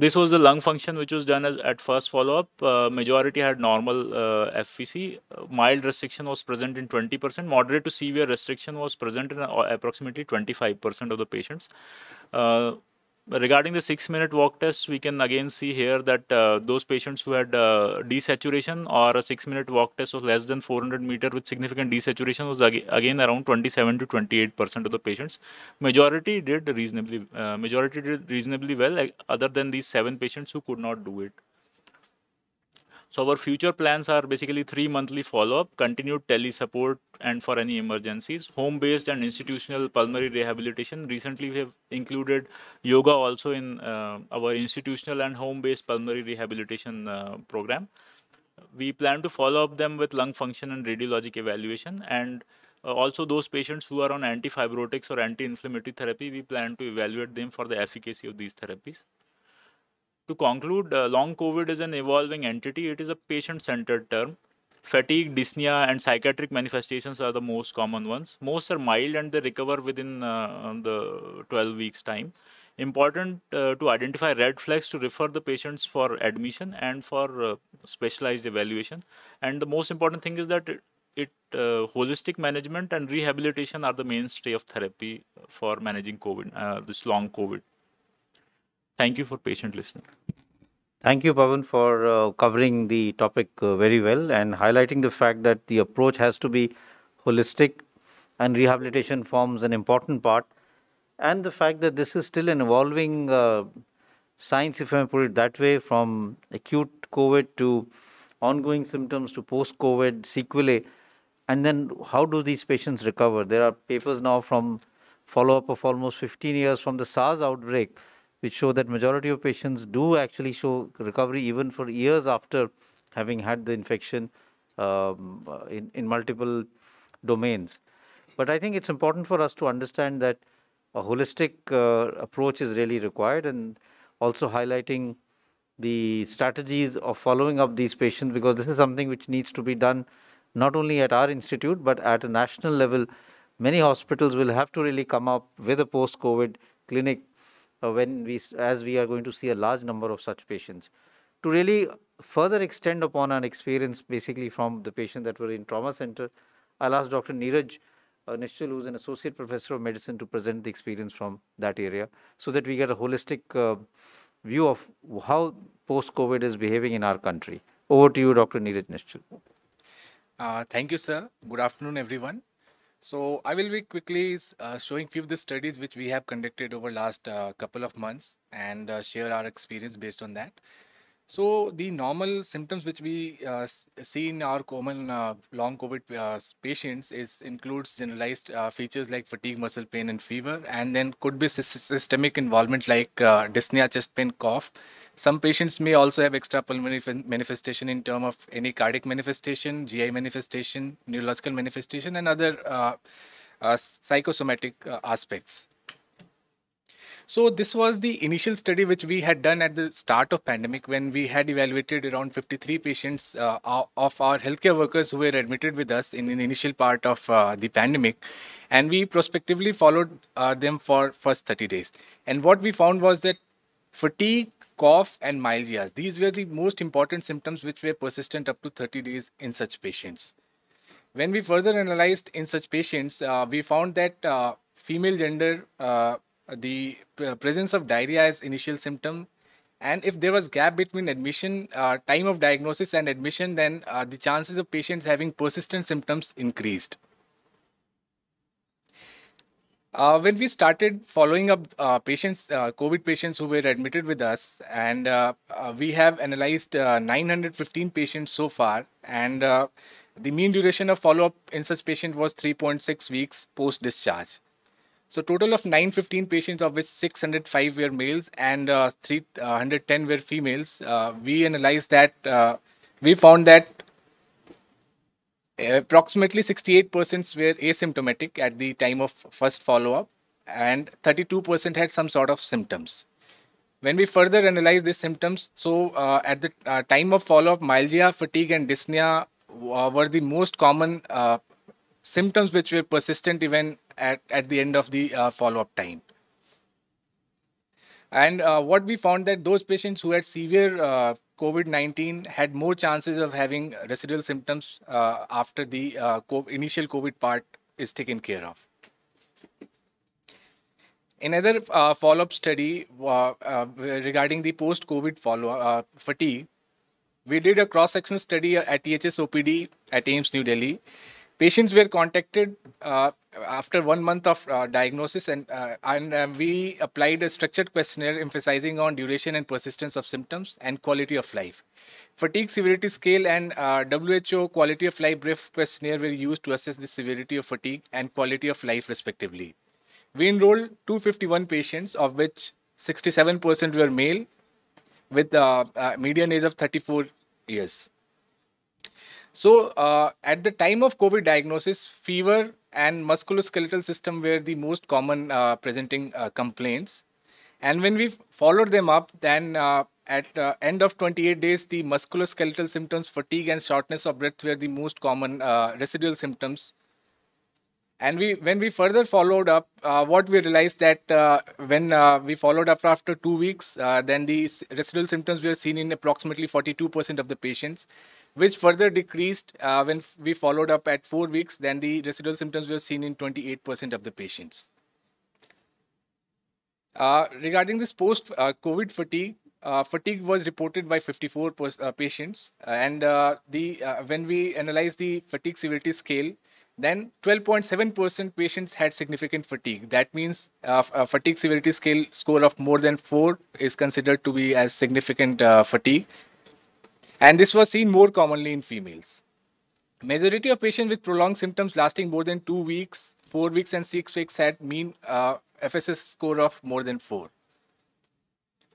Speaker 5: this was the lung function which was done at first follow-up. Uh, majority had normal uh, FVC. Uh, mild restriction was present in 20%. Moderate to severe restriction was present in uh, approximately 25% of the patients. Uh, regarding the six minute walk test, we can again see here that uh, those patients who had uh, desaturation or a six minute walk test was less than 400 meter with significant desaturation was ag again around 27 to 28 percent of the patients. Majority did reasonably uh, majority did reasonably well, other than these seven patients who could not do it. So our future plans are basically three monthly follow-up, continued tele support and for any emergencies, home-based and institutional pulmonary rehabilitation. Recently, we have included yoga also in uh, our institutional and home-based pulmonary rehabilitation uh, program. We plan to follow up them with lung function and radiologic evaluation and uh, also those patients who are on antifibrotics or anti-inflammatory therapy, we plan to evaluate them for the efficacy of these therapies. To conclude, uh, long COVID is an evolving entity. It is a patient centered term. Fatigue, dyspnea, and psychiatric manifestations are the most common ones. Most are mild and they recover within uh, the 12 weeks' time. Important uh, to identify red flags to refer the patients for admission and for uh, specialized evaluation. And the most important thing is that it, it uh, holistic management and rehabilitation are the mainstay of therapy for managing COVID, uh, this long COVID. Thank you for patient listening.
Speaker 1: Thank you, Pavan, for uh, covering the topic uh, very well and highlighting the fact that the approach has to be holistic and rehabilitation forms an important part. And the fact that this is still an evolving uh, science, if I may put it that way, from acute COVID to ongoing symptoms to post COVID sequelae. And then how do these patients recover? There are papers now from follow up of almost 15 years from the SARS outbreak which show that majority of patients do actually show recovery even for years after having had the infection um, uh, in, in multiple domains. But I think it's important for us to understand that a holistic uh, approach is really required and also highlighting the strategies of following up these patients because this is something which needs to be done not only at our institute but at a national level. Many hospitals will have to really come up with a post COVID clinic uh, when we as we are going to see a large number of such patients to really further extend upon an experience basically from the patient that were in trauma center i'll ask dr neeraj uh, Nishchal, who's an associate professor of medicine, to present the experience from that area so that we get a holistic uh, view of how post-COVID is behaving in our country. Over to you, Dr. Neeraj Nishchal.
Speaker 6: Uh, thank you, sir. Good afternoon, everyone. So I will be quickly uh, showing few of the studies which we have conducted over last uh, couple of months and uh, share our experience based on that. So the normal symptoms which we uh, see in our common uh, long COVID uh, patients is includes generalized features like fatigue, muscle pain, and fever, and then could be systemic involvement like dyspnea, chest pain, cough, some patients may also have extra pulmonary manifestation in term of any cardiac manifestation, GI manifestation, neurological manifestation, and other uh, uh, psychosomatic uh, aspects. So this was the initial study which we had done at the start of pandemic when we had evaluated around 53 patients uh, of our healthcare workers who were admitted with us in, in the initial part of uh, the pandemic. And we prospectively followed uh, them for first 30 days. And what we found was that fatigue, cough and myalgia. These were the most important symptoms which were persistent up to 30 days in such patients. When we further analyzed in such patients, uh, we found that uh, female gender, uh, the uh, presence of diarrhea as initial symptom, and if there was gap between admission, uh, time of diagnosis and admission, then uh, the chances of patients having persistent symptoms increased. Uh, when we started following up uh, patients, uh, COVID patients who were admitted with us, and uh, uh, we have analyzed uh, 915 patients so far, and the mean duration of follow-up in such patient was 3.6 weeks post-discharge. So total of 915 patients, of which 605 were males and 310 were females. we analyzed that. we found that approximately 68% were asymptomatic at the time of first follow up and 32% had some sort of symptoms when we further analyze these symptoms so uh, at the uh, time of follow up myalgia fatigue and dyspnea were the most common uh, symptoms which were persistent even at, at the end of the uh, follow up time and uh, what we found that those patients who had severe COVID 19 had more chances of having residual symptoms uh, after the uh, co initial COVID part is taken care of. Another uh, follow up study uh, uh, regarding the post COVID follow uh, fatigue, we did a cross section study at THS OPD at Ames, New Delhi, Patients were contacted uh, after one month of uh, diagnosis and uh, and uh, we applied a structured questionnaire emphasizing on duration and persistence of symptoms and quality of life fatigue severity scale and uh, who quality of life brief questionnaire were used to assess the severity of fatigue and quality of life respectively we enrolled 251 patients of which 67% were male with a uh, uh, median age of 34 years so uh, at the time of COVID diagnosis, fever and musculoskeletal system were the most common uh, presenting uh, complaints. And when we followed them up, then uh, at the uh, end of 28 days, the musculoskeletal symptoms, fatigue and shortness of breath were the most common uh, residual symptoms. And we, when we further followed up, what we realized that when we followed up after two weeks, then the residual symptoms were seen in approximately 42% of the patients which further decreased uh, when we followed up at four weeks. Then the residual symptoms were seen in 28% of the patients. Uh, regarding this post uh, COVID fatigue, uh, fatigue was reported by 54 uh, patients, uh, and the when we analyzed the fatigue severity scale, then 12.7% patients had significant fatigue. That means uh, a fatigue severity scale score of more than 4 is considered to be as significant uh, fatigue and this was seen more commonly in females. Majority of patients with prolonged symptoms lasting more than 2 weeks, 4 weeks and 6 weeks had mean uh, FSS score of more than 4.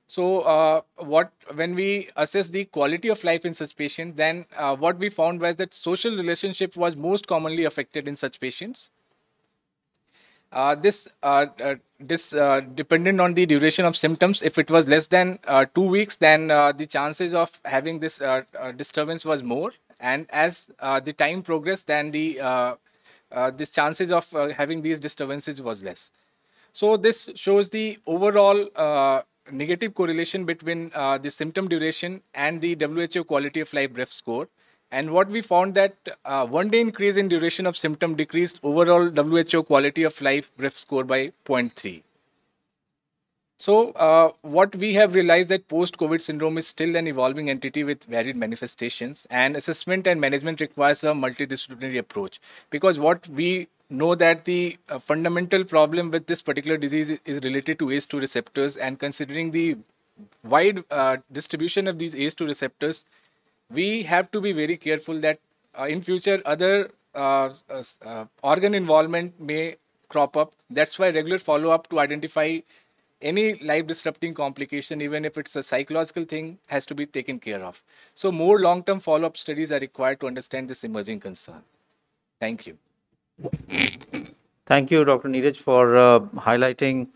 Speaker 6: So uh, what when we assess the quality of life in such patients, then uh, what we found was that social relationship was most commonly affected in such patients. Uh, this uh, uh, this uh, dependent on the duration of symptoms. If it was less than uh, two weeks, then uh, the chances of having this disturbance was more. And as the time progressed, then the this chances of having these disturbances was less. So this shows the overall negative correlation between the symptom duration and the WHO quality of life breath score. And what we found that uh, one day increase in duration of symptom decreased overall WHO quality of life brief score by 0.3. So uh, what we have realized that post-COVID syndrome is still an evolving entity with varied manifestations and assessment and management requires a multidisciplinary approach because what we know that the uh, fundamental problem with this particular disease is related to ACE2 receptors and considering the wide uh, distribution of these ACE2 receptors, we have to be very careful that uh, in future other uh, uh, uh organ involvement may crop up. That's why regular follow-up to identify any life disrupting complication, even if it's a psychological thing, has to be taken care of. So more long-term follow-up studies are required to understand this emerging concern. Thank you.
Speaker 1: Thank you, Dr. Neeraj, for uh, highlighting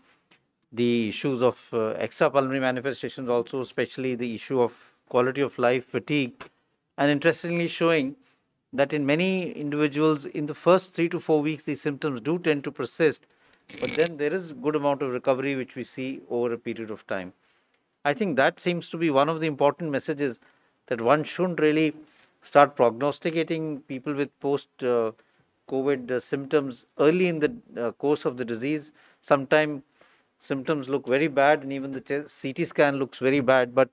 Speaker 1: the issues of uh, extra pulmonary manifestations also, especially the issue of quality of life fatigue, and interestingly showing that in many individuals in the first three to four weeks these symptoms do tend to persist but then there is good amount of recovery which we see over a period of time i think that seems to be one of the important messages that one shouldn't really start prognosticating people with post uh, covid uh, symptoms early in the uh, course of the disease sometimes symptoms look very bad and even the ct scan looks very bad but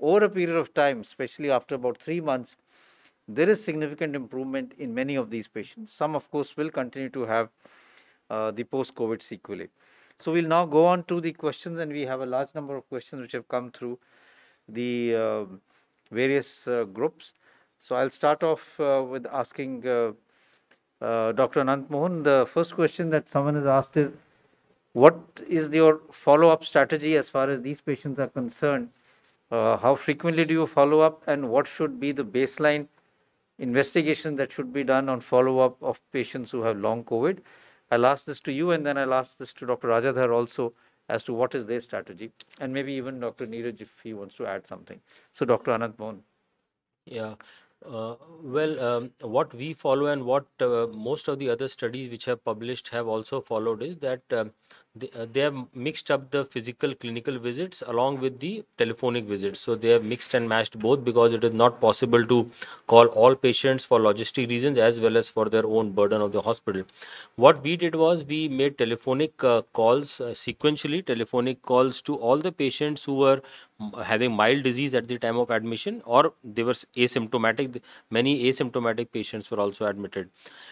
Speaker 1: over a period of time, especially after about three months, there is significant improvement in many of these patients. Some, of course, will continue to have uh, the post-COVID sequelae. So we'll now go on to the questions and we have a large number of questions which have come through the uh, various uh, groups. So I'll start off uh, with asking uh, uh, Dr. Anant Mohan, the first question that someone has asked is, what is your follow-up strategy as far as these patients are concerned uh, how frequently do you follow up and what should be the baseline investigation that should be done on follow-up of patients who have long COVID. I'll ask this to you and then I'll ask this to Dr. Rajadhar also as to what is their strategy and maybe even Dr. Neeraj if he wants to add something. So Dr. Anand Mohan.
Speaker 7: Yeah, uh, well, um, what we follow and what uh, most of the other studies which have published have also followed is that um, they, uh, they, have mixed up the physical clinical visits along with the telephonic visits. So they have mixed and matched both because it is not possible to call all patients for logistic reasons as well as for their own burden of the hospital. What we did was we made telephonic uh, calls uh, sequentially, telephonic calls to all the patients who were having mild disease at the time of admission or they were asymptomatic many asymptomatic patients were also admitted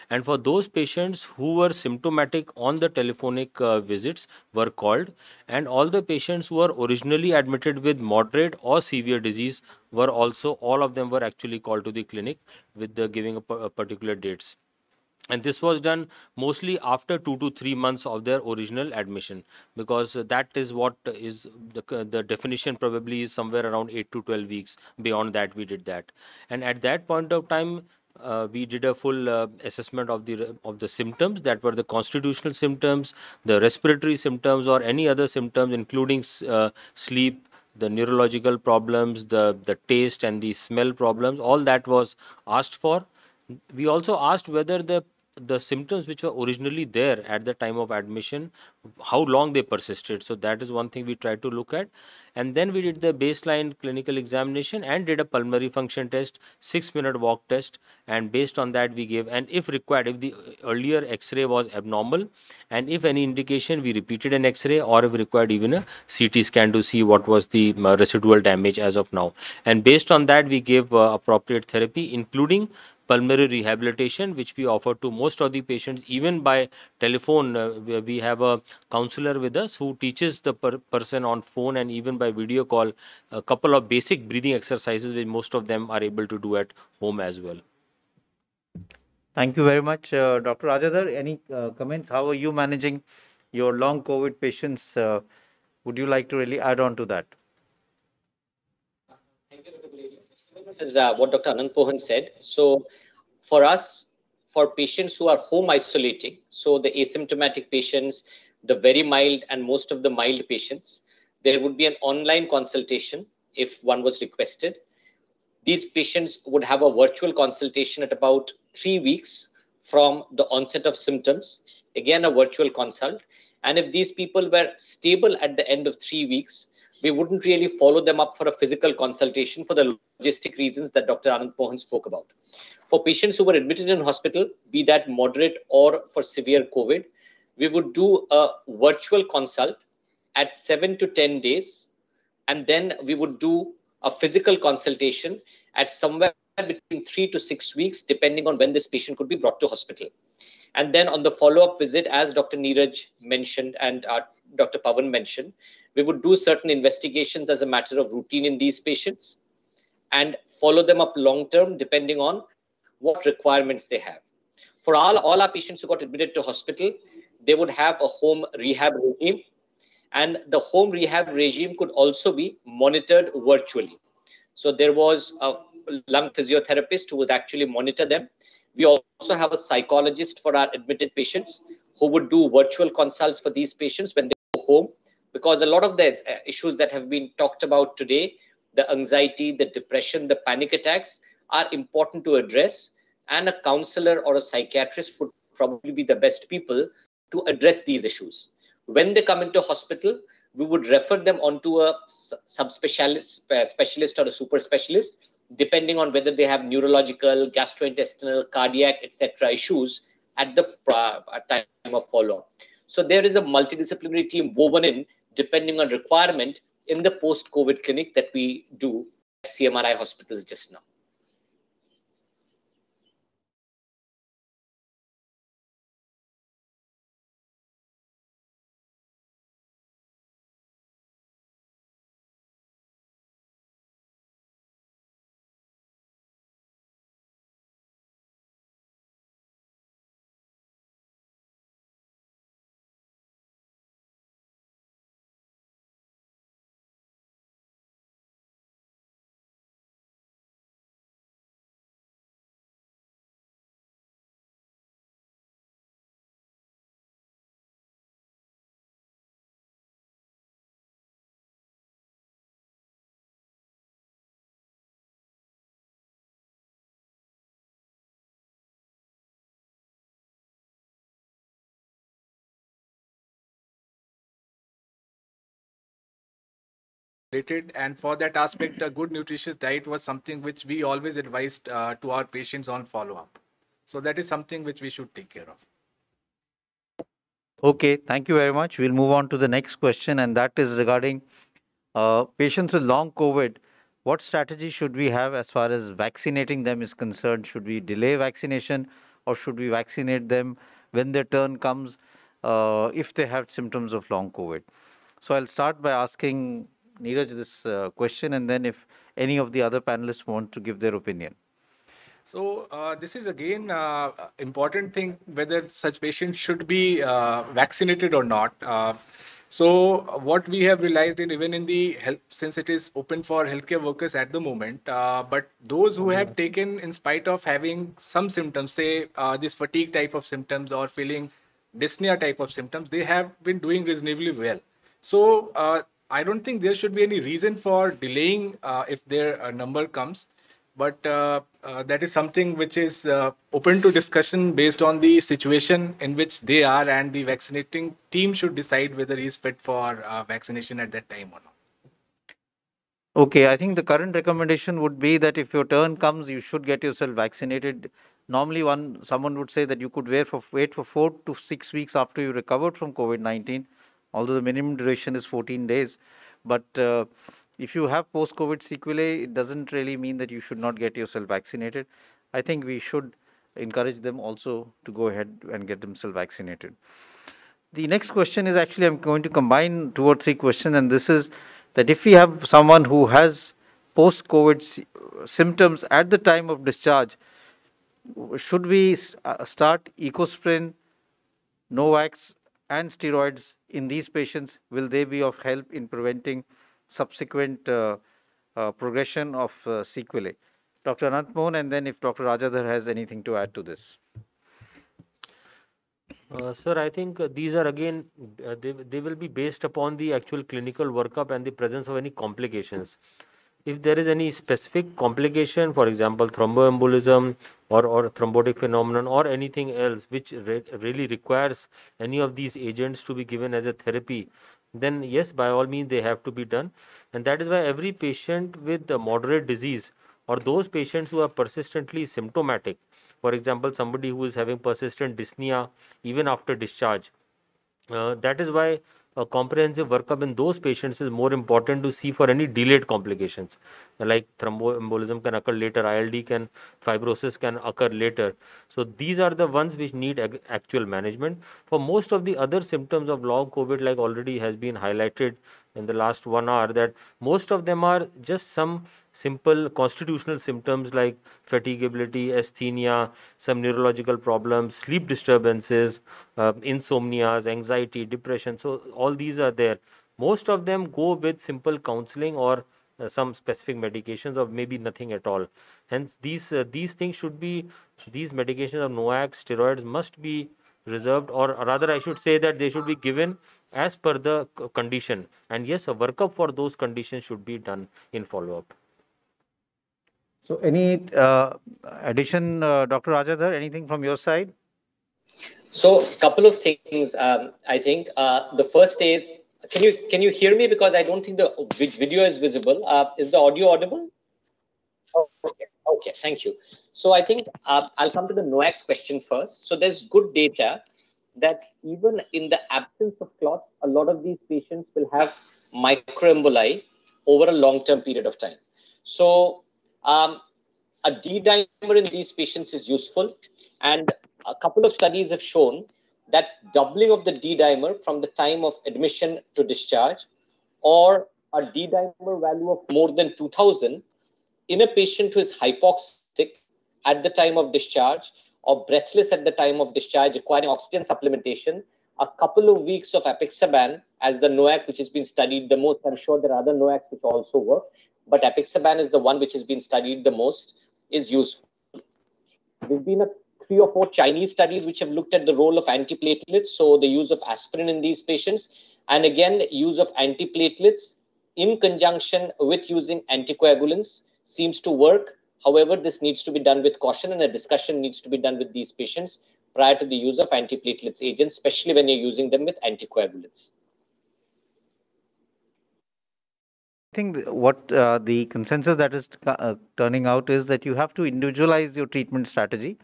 Speaker 7: and for those patients who were symptomatic on the telephonic uh, visits were called and all the patients who were originally admitted with moderate or severe disease were also all of them were actually called to the clinic with the giving a, particular dates and this was done mostly after two to three months of their original admission because that is what is the, the definition probably is somewhere around 8 to 12 weeks beyond that we did that and at that point of time uh, we did a full uh, assessment of the of the symptoms that were the constitutional symptoms the respiratory symptoms or any other symptoms including uh, sleep the neurological problems the the taste and the smell problems all that was asked for we also asked whether the the symptoms which were originally there at the time of admission how long they persisted so that is one thing we tried to look at and then we did the baseline clinical examination and did a pulmonary function test 6 minute walk test and based on that we gave and if required if the earlier x-ray was abnormal and if any indication we repeated an x-ray or if required even a ct scan to see what was the uh, residual damage as of now and based on that we gave uh, appropriate therapy including pulmonary rehabilitation which we offer to most of the patients even by telephone uh, we have a counselor with us who teaches the per person on phone and even by video call a couple of basic breathing exercises which most of them are able to do at home as well thank
Speaker 1: you very much uh, dr rajadhar any uh, comments how are you managing your long covid patients uh, would you like to really add on to that
Speaker 3: is uh, what Dr. Anand Pohan said. So for us, for patients who are home isolating, so the asymptomatic patients, the very mild and most of the mild patients, there would be an online consultation if one was requested. These patients would have a virtual consultation at about three weeks from the onset of symptoms. Again, a virtual consult. And if these people were stable at the end of three weeks, we wouldn't really follow them up for a physical consultation for the logistic reasons that Dr. Anand Mohan spoke about. For patients who were admitted in hospital, be that moderate or for severe COVID, we would do a virtual consult at seven to 10 days. And then we would do a physical consultation at somewhere between three to six weeks, depending on when this patient could be brought to hospital. And then on the follow-up visit, as Dr. Neeraj mentioned and uh, Dr. Pavan mentioned, we would do certain investigations as a matter of routine in these patients and follow them up long-term depending on what requirements they have. For all, all our patients who got admitted to hospital, they would have a home rehab regime and the home rehab regime could also be monitored virtually. So there was a lung physiotherapist who would actually monitor them. We also also have a psychologist for our admitted patients who would do virtual consults for these patients when they go home because a lot of the uh, issues that have been talked about today the anxiety the depression the panic attacks are important to address and a counselor or a psychiatrist would probably be the best people to address these issues when they come into hospital we would refer them onto a subspecialist uh, specialist or a super specialist depending on whether they have neurological, gastrointestinal, cardiac, etc. issues at the uh, uh, time of follow-up. So there is a multidisciplinary team woven in depending on requirement in the post-COVID clinic that we do at
Speaker 4: CMRI hospitals just now.
Speaker 6: related and for that aspect a good nutritious diet was something which we always advised uh, to our patients on follow up so that is something which we should take care of
Speaker 1: okay thank you very much we'll move on to the next question and that is regarding uh, patients with long covid what strategy should we have as far as vaccinating them is concerned should we delay vaccination or should we vaccinate them when their turn comes uh, if they have symptoms of long covid so i'll start by asking Neeraj this uh, question and then if any of the other panelists want to give their opinion.
Speaker 6: So uh, this is again uh, important thing whether such patients should be uh, vaccinated or not. Uh, so what we have realized in even in the health, since it is open for healthcare workers at the moment, uh, but those who have taken in spite of having some symptoms, say uh, this fatigue type of symptoms or feeling dyspnea type of symptoms, they have been doing reasonably well. So I don't think there should be any reason for delaying uh, if their uh, number comes. But uh, uh, that is something which is uh, open to discussion based on the situation in which they are, and the vaccinating team should decide whether he's fit for vaccination at that time or not.
Speaker 1: Okay, I think the current recommendation would be that if your turn comes, you should get yourself vaccinated. Normally, one someone would say that you could for wait for four to six weeks after you recovered from COVID nineteen although the minimum duration is 14 days. But uh, if you have post-COVID sequelae, it doesn't really mean that you should not get yourself vaccinated. I think we should encourage them also to go ahead and get themselves vaccinated. The next question is actually I'm going to combine two or three questions and this is that if we have someone who has post-COVID symptoms at the time of discharge, should we uh, start EcoSprin, Novax and steroids in these patients, will they be of help in preventing subsequent uh, uh, progression of uh, sequelae? Dr. Anant Mohan, and then if Dr. Rajadhar has anything to add to this.
Speaker 7: Uh, sir, I think these are again, uh, they, they will be based upon the actual clinical workup and the presence of any complications if there is any specific complication for example thromboembolism or, or thrombotic phenomenon or anything else which re really requires any of these agents to be given as a therapy then yes by all means they have to be done and that is why every patient with a moderate disease or those patients who are persistently symptomatic for example somebody who is having persistent dyspnea even after discharge uh, that is why a comprehensive workup in those patients is more important to see for any delayed complications like thromboembolism can occur later ild can fibrosis can occur later so these are the ones which need actual management for most of the other symptoms of long covid like already has been highlighted in the last one hour that most of them are just some simple constitutional symptoms like fatigability, asthenia, some neurological problems, sleep disturbances, uh, insomnias, anxiety, depression. So, all these are there. Most of them go with simple counseling or uh, some specific medications or maybe nothing at all hence these uh, these things should be these medications of NOAC, steroids must be reserved or rather I should say that they should be given as per the condition and yes a workup for those conditions should be done in follow-up. So any uh, addition uh, Dr. Rajadhar anything from your side?
Speaker 3: So a couple of things um, I think uh, the first is can you can you hear me because I don't think the video is visible uh, is the audio audible? Okay, thank you. So I think uh, I'll come to the NOACs question first. So there's good data that even in the absence of clots, a lot of these patients will have microemboli over a long-term period of time. So um, a D-dimer in these patients is useful. And a couple of studies have shown that doubling of the D-dimer from the time of admission to discharge or a D-dimer value of more than 2000 in a patient who is hypoxic at the time of discharge or breathless at the time of discharge requiring oxygen supplementation, a couple of weeks of apixaban as the NOAC, which has been studied the most. I'm sure there are other NOACs which also work, but apixaban is the one which has been studied the most, is useful. There's been a three or four Chinese studies which have looked at the role of antiplatelets, so the use of aspirin in these patients, and again, use of antiplatelets in conjunction with using anticoagulants seems to work. However, this needs to be done with caution and a discussion needs to be done with these patients prior to the use of antiplatelets agents, especially when you're using them with anticoagulants.
Speaker 1: I think what uh, the consensus that is uh, turning out is that you have to individualize your treatment strategy.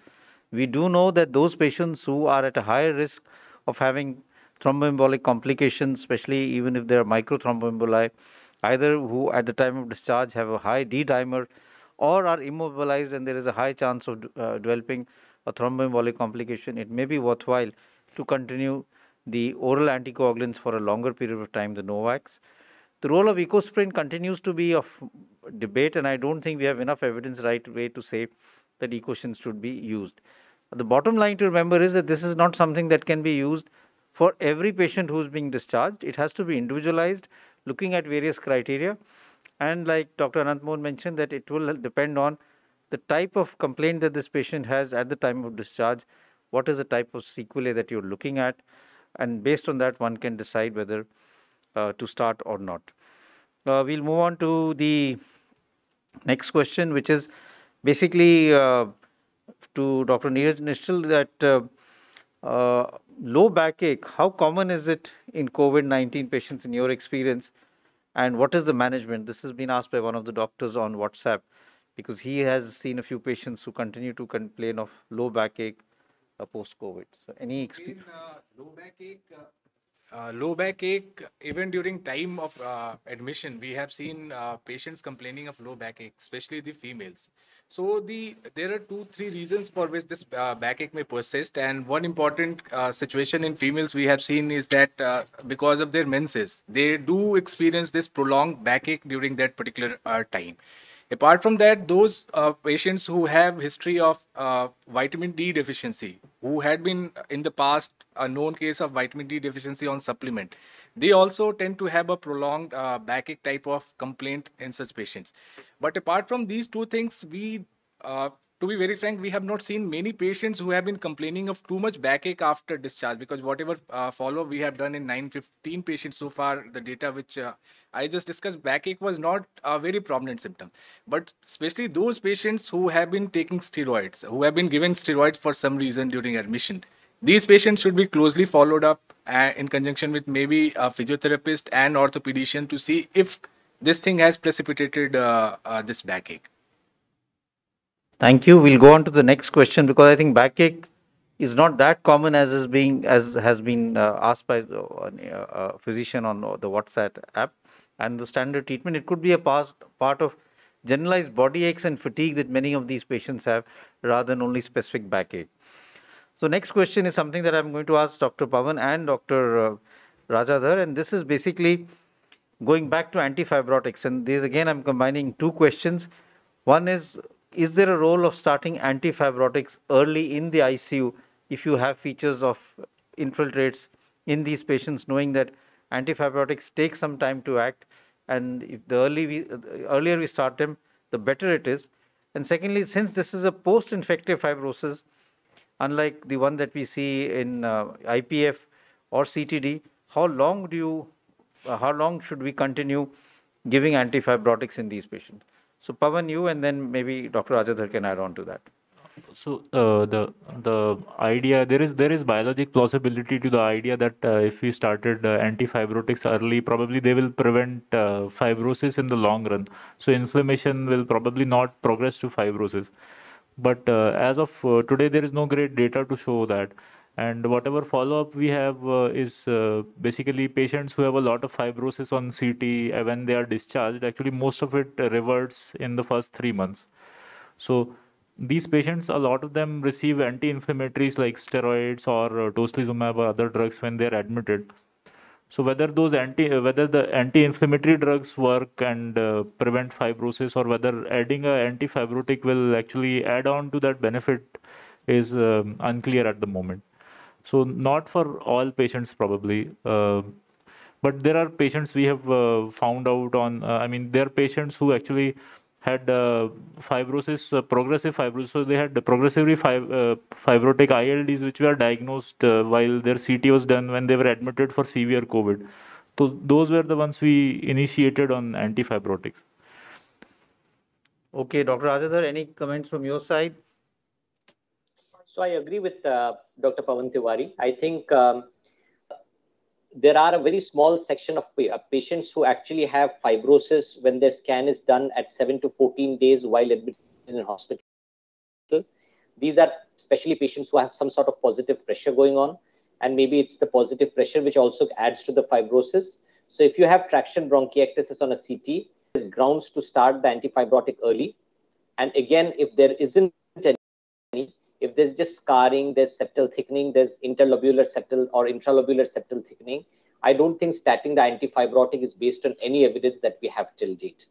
Speaker 1: We do know that those patients who are at a higher risk of having thromboembolic complications, especially even if they are microthromboemboli, either who at the time of discharge have a high D dimer or are immobilized and there is a high chance of uh, developing a thromboembolic complication, it may be worthwhile to continue the oral anticoagulants for a longer period of time, the Novax, The role of Ecosprin continues to be of debate and I don't think we have enough evidence right way to say that Ecosprin should be used. The bottom line to remember is that this is not something that can be used for every patient who's being discharged. It has to be individualized looking at various criteria. And like Dr. Anantmohan mentioned that it will depend on the type of complaint that this patient has at the time of discharge, what is the type of sequelae that you're looking at, and based on that one can decide whether uh, to start or not. Uh, we'll move on to the next question, which is basically uh, to Dr. Neeraj Nishal that uh, uh, low backache, how common is it in COVID-19 patients in your experience? And what is the management? This has been asked by one of the doctors on WhatsApp because he has seen a few patients who continue to complain of low backache uh,
Speaker 6: post-COVID. So any experience? uh, low backache, uh, uh, low backache, even during time of uh, admission, we have seen uh, patients complaining of low backache, especially the females. So the there are two, three reasons for which this uh, backache may persist. And one important uh, situation in females we have seen is that uh, because of their menses, they do experience this prolonged backache during that particular time. Apart from that, those patients who have history of vitamin D deficiency, who had been in the past a known case of vitamin D deficiency on supplement. They also tend to have a prolonged uh, backache type of complaint in such patients. But apart from these two things, we uh, to be very frank, we have not seen many patients who have been complaining of too much backache after discharge because whatever uh, follow we have done in 915 patients so far, the data which uh, I just discussed, backache was not a very prominent symptom. But especially those patients who have been taking steroids, who have been given steroids for some reason during admission, these patients should be closely followed up uh, in conjunction with maybe a physiotherapist and orthopedician to see if this thing has precipitated uh, uh, this backache.
Speaker 1: Thank you. We'll go on to the next question because I think backache is not that common as is being as has been uh, asked by the uh, uh physician on uh, the WhatsApp app and the standard treatment. It could be a past, part of generalized body aches and fatigue that many of these patients have rather than only specific backache. So next question is something that I'm going to ask Dr. Pavan and Dr. Uh, Rajadhar and this is basically going back to antifibrotics and these again I'm combining two questions. One is is there a role of starting antifibrotics early in the ICU if you have features of infiltrates in these patients, knowing that antifibrotics take some time to act, and if the early we, the earlier we start them, the better it is. And secondly, since this is a post-infective fibrosis, unlike the one that we see in uh, IPF or CTD, how long do you, uh, how long should we continue giving antifibrotics in these patients? So Pavan, you and then maybe Dr. Rajadhar can add on to that.
Speaker 5: So uh, the the idea there is there is biologic plausibility to the idea that uh, if we started uh, antifibrotics early, probably they will prevent uh, fibrosis in the long run. So inflammation will probably not progress to fibrosis. But uh, as of uh, today, there is no great data to show that and whatever follow-up we have uh, is uh, basically patients who have a lot of fibrosis on CT uh, when they are discharged. Actually, most of it uh, reverts in the first three months. So these patients, a lot of them receive anti-inflammatories like steroids or uh, tocilizumab or other drugs when they are admitted. So whether those anti uh, whether the anti-inflammatory drugs work and uh, prevent fibrosis, or whether adding an anti-fibrotic will actually add on to that benefit, is um, unclear at the moment. So not for all patients probably, uh, but there are patients we have uh, found out on. Uh, I mean, there are patients who actually had uh, fibrosis, uh, progressive fibrosis. So they had progressively fib fibrotic ILDs, which were diagnosed while their CT was done when they were admitted for severe COVID. So those were the ones we initiated on antifibrotics. Okay,
Speaker 1: Dr. Azadar, any comments from your side? So I agree with uh,
Speaker 3: Dr. Pavan Tiwari. I think um, there are a very small section of uh, patients who actually have fibrosis when their scan is done at 7 to 14 days while admitted in hospital. These are especially patients who have some sort of positive pressure going on, and maybe it's the positive pressure which also adds to the fibrosis. So if you have traction bronchiectasis on a CT, there's grounds to start the antifibrotic early. And again, if there isn't if there's just scarring, there's septal thickening, there's interlobular septal or intralobular septal thickening, I don't think statin, the antifibrotic, is based on any evidence that we have till date.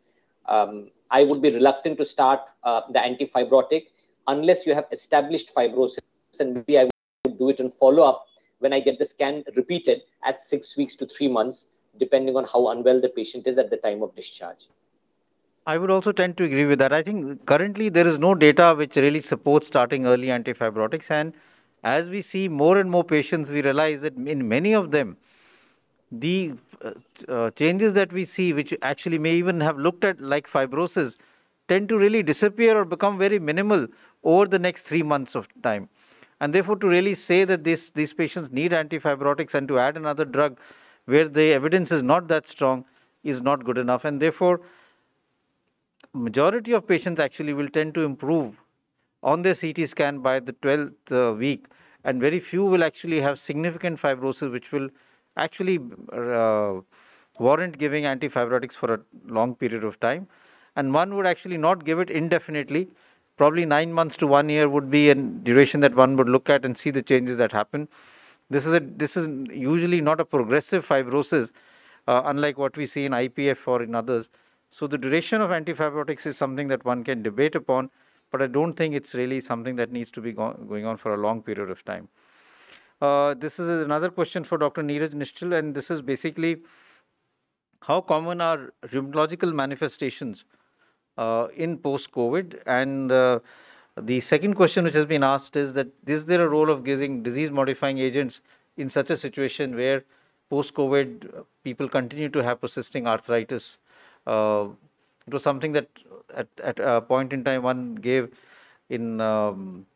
Speaker 3: Um, I would be reluctant to start uh, the antifibrotic unless you have established fibrosis, and maybe I would do it in follow up when I get the scan repeated at six weeks to three months, depending on how unwell the patient is at the time of discharge.
Speaker 1: I would also tend to agree with that. I think currently there is no data which really supports starting early antifibrotics. And as we see more and more patients, we realize that in many of them, the uh, uh, changes that we see, which actually may even have looked at like fibrosis, tend to really disappear or become very minimal over the next three months of time. And therefore, to really say that this, these patients need antifibrotics and to add another drug where the evidence is not that strong is not good enough. And therefore, majority of patients actually will tend to improve on their CT scan by the 12th uh, week, and very few will actually have significant fibrosis, which will actually uh, warrant giving antifibrotics for a long period of time. And one would actually not give it indefinitely. Probably nine months to one year would be a duration that one would look at and see the changes that happen. This is a, this is usually not a progressive fibrosis, uh, unlike what we see in IPF or in others. So the duration of antifibrotics is something that one can debate upon, but I don't think it's really something that needs to be go going on for a long period of time. Uh, this is another question for Dr. Neeraj Nishchal, and this is basically how common are rheumatological manifestations uh, in post-COVID? And uh, the second question which has been asked is that is there a role of giving disease-modifying agents in such a situation where post-COVID uh, people continue to have persisting arthritis uh, it was something that at, at a point in time one gave in um,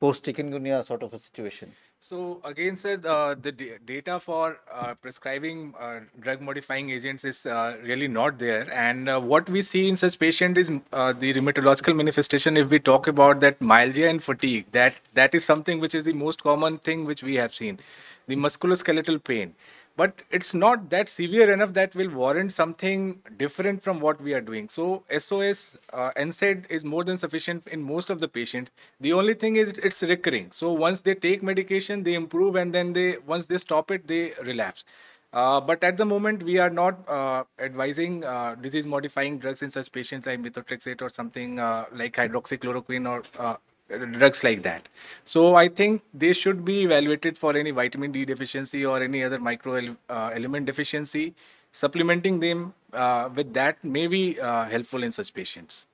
Speaker 1: post chikungunya sort of a situation.
Speaker 6: So again, sir, uh, the data for uh, prescribing uh, drug modifying agents is uh, really not there. And uh, what we see in such patient is uh, the rheumatological manifestation. If we talk about that myalgia and fatigue, that that is something which is the most common thing which we have seen, the musculoskeletal pain but it's not that severe enough that will warrant something different from what we are doing. So SOS uh, NSAID is more than sufficient in most of the patients. The only thing is it's recurring. So once they take medication, they improve, and then they once they stop it, they relapse. Uh, but at the moment, we are not uh, advising uh, disease modifying drugs in such patients like methotrexate or something uh, like hydroxychloroquine or uh, drugs like that. So I think they should be evaluated for any vitamin D deficiency or any other micro uh, element deficiency. Supplementing them uh, with that may be uh, helpful in such patients.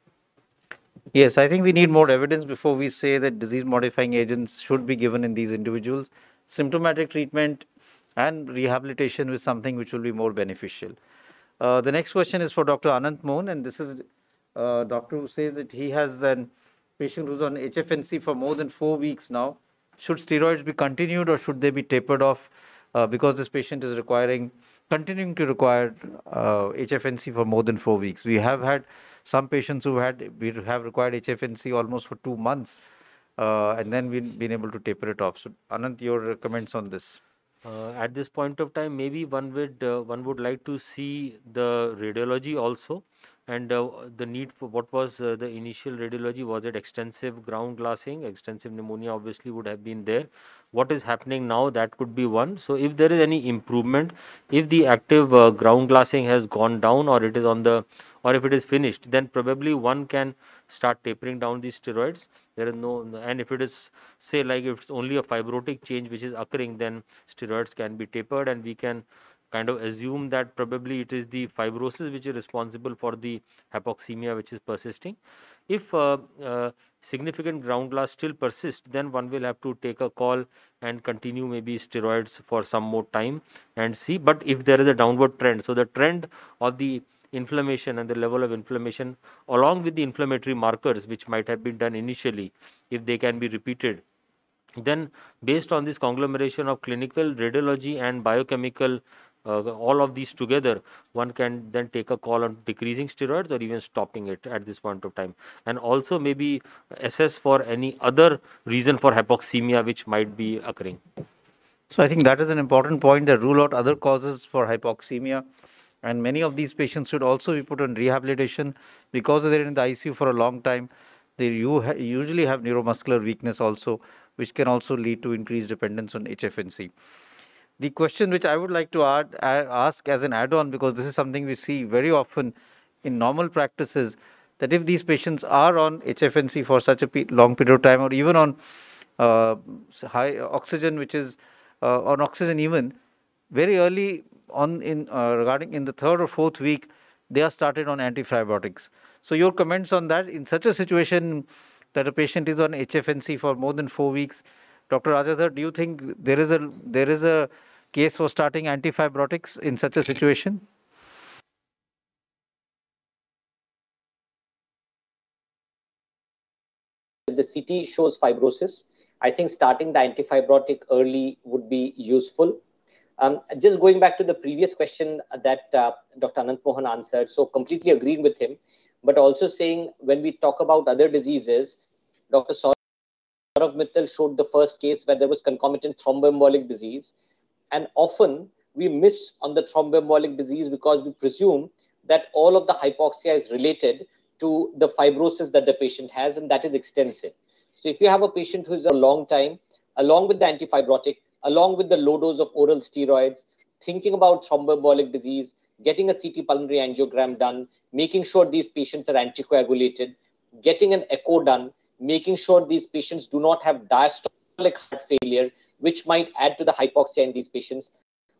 Speaker 1: Yes, I think we need more evidence before we say that disease modifying agents should be given in these individuals. Symptomatic treatment and rehabilitation is something which will be more beneficial. Uh, the next question is for Dr. Anant Moon, and this is uh, doctor who says that he has an patient who's on HFNC for more than four weeks now, should steroids be continued or should they be tapered off uh, because this patient is requiring continuing to require uh, HFNC for more than four weeks. We have had some patients who had we have required HFNC almost for two months, uh, and then we've been able to taper it off. So, Anant,
Speaker 7: your comments on this? Uh, at this point of time, maybe one would uh, one would like to see the radiology also and uh, the need for what was uh, the initial radiology was it extensive ground glassing extensive pneumonia obviously would have been there what is happening now that could be one so if there is any improvement if the active uh, ground glassing has gone down or it is on the or if it is finished then probably one can start tapering down these steroids there is no and if it is say like if it's only a fibrotic change which is occurring then steroids can be tapered and we can kind of assume that probably it is the fibrosis which is responsible for the hypoxemia which is persisting. If uh, uh, significant ground glass still persists, then one will have to take a call and continue maybe steroids for some more time and see. But if there is a downward trend, so the trend of the inflammation and the level of inflammation along with the inflammatory markers which might have been done initially, if they can be repeated, then based on this conglomeration of clinical radiology and biochemical uh, all of these together, one can then take a call on decreasing steroids or even stopping it at this point of time. And also maybe assess for any other reason for hypoxemia which might be occurring.
Speaker 1: So I think that is an important point that rule out other causes for hypoxemia. And many of these patients should also be put on rehabilitation because they're in the ICU for a long time. They usually have neuromuscular weakness also, which can also lead to increased dependence on HFNC. The question which I would like to add, ask as an add-on, because this is something we see very often in normal practices, that if these patients are on HFNC for such a long period of time, or even on uh, high oxygen, which is uh, on oxygen even very early on in uh, regarding in the third or fourth week, they are started on antifibrotics. So your comments on that in such a situation that a patient is on HFNC for more than four weeks, Dr. Rajadhar, do you think there is a there is a case for starting antifibrotics in such a situation?
Speaker 3: If the CT shows fibrosis, I think starting the antifibrotic early would be useful. Um, just going back to the previous question that uh, Dr. Anant Mohan answered, so completely agreeing with him, but also saying when we talk about other diseases, Dr. Saurav Mittal showed the first case where there was concomitant thromboembolic disease. And often we miss on the thromboembolic disease because we presume that all of the hypoxia is related to the fibrosis that the patient has, and that is extensive. So if you have a patient who's a long time, along with the antifibrotic, along with the low dose of oral steroids, thinking about thromboembolic disease, getting a CT pulmonary angiogram done, making sure these patients are anticoagulated, getting an echo done, making sure these patients do not have diastolic heart failure, which might add to the hypoxia in these patients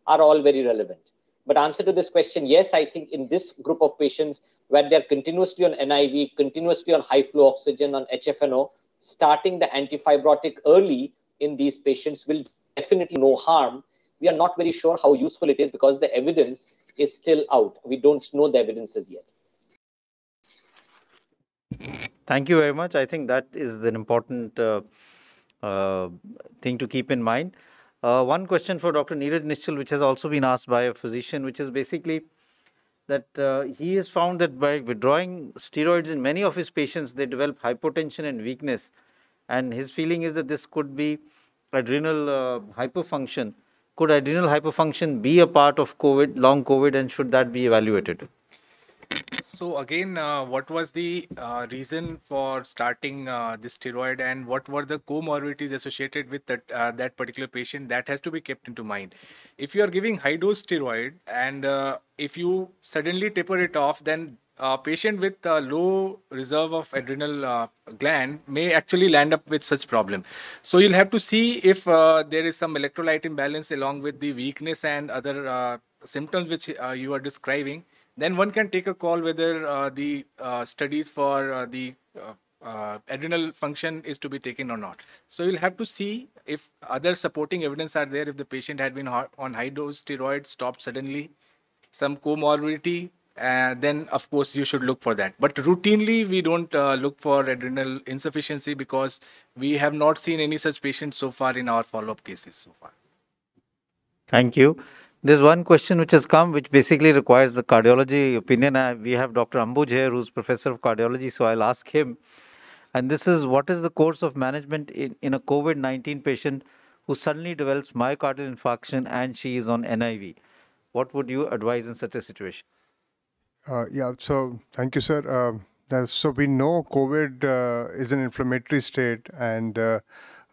Speaker 3: are all very relevant. But answer to this question, yes, I think in this group of patients where they're continuously on NIV, continuously on high flow oxygen, on HFNO, starting the antifibrotic early in these patients will definitely no harm. We are not very sure how useful it is because the evidence is still out. We don't know the evidence as yet.
Speaker 1: Thank you very much. I think that is an important uh, thing to keep in mind. Uh, one question for Dr. Neeraj Nischal, which has also been asked by a physician, which is basically that uh, he has found that by withdrawing steroids in many of his patients, they develop hypotension and weakness. And his feeling is that this could be adrenal uh, hyperfunction could adrenal hyperfunction be a part of COVID, long COVID, and should that be evaluated?
Speaker 6: So again, uh, what was the uh, reason for starting uh, this steroid and what were the comorbidities associated with that, uh, that particular patient that has to be kept into mind. If you are giving high dose steroid and uh, if you suddenly taper it off, then a patient with a low reserve of adrenal uh, gland may actually land up with such problem. So you'll have to see if there is some electrolyte imbalance along with the weakness and other symptoms which you are describing then one can take a call whether uh, the uh, studies for uh, the uh, uh, adrenal function is to be taken or not. So you'll have to see if other supporting evidence are there, if the patient had been on high dose steroids, stopped suddenly, some comorbidity, uh, then of course you should look for that. But routinely we don't look for adrenal insufficiency because we have not seen any such patients so far in our follow-up cases so far.
Speaker 1: Thank you. There's one question which has come, which basically requires the cardiology opinion. we have Dr. Ambuj here, who's professor of cardiology, so I'll ask him. And this is what is the course of management in, in a COVID 19 patient who suddenly develops myocardial infarction and she is on NIV? What would you advise in such a situation?
Speaker 8: Uh, yeah, so thank you, sir. Uh, so we know COVID uh, is an inflammatory state and uh,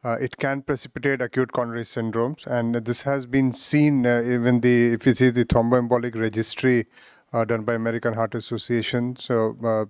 Speaker 8: uh, it can precipitate acute coronary syndromes, and this has been seen uh, even the if you see the thromboembolic registry uh, done by American Heart Association. So uh,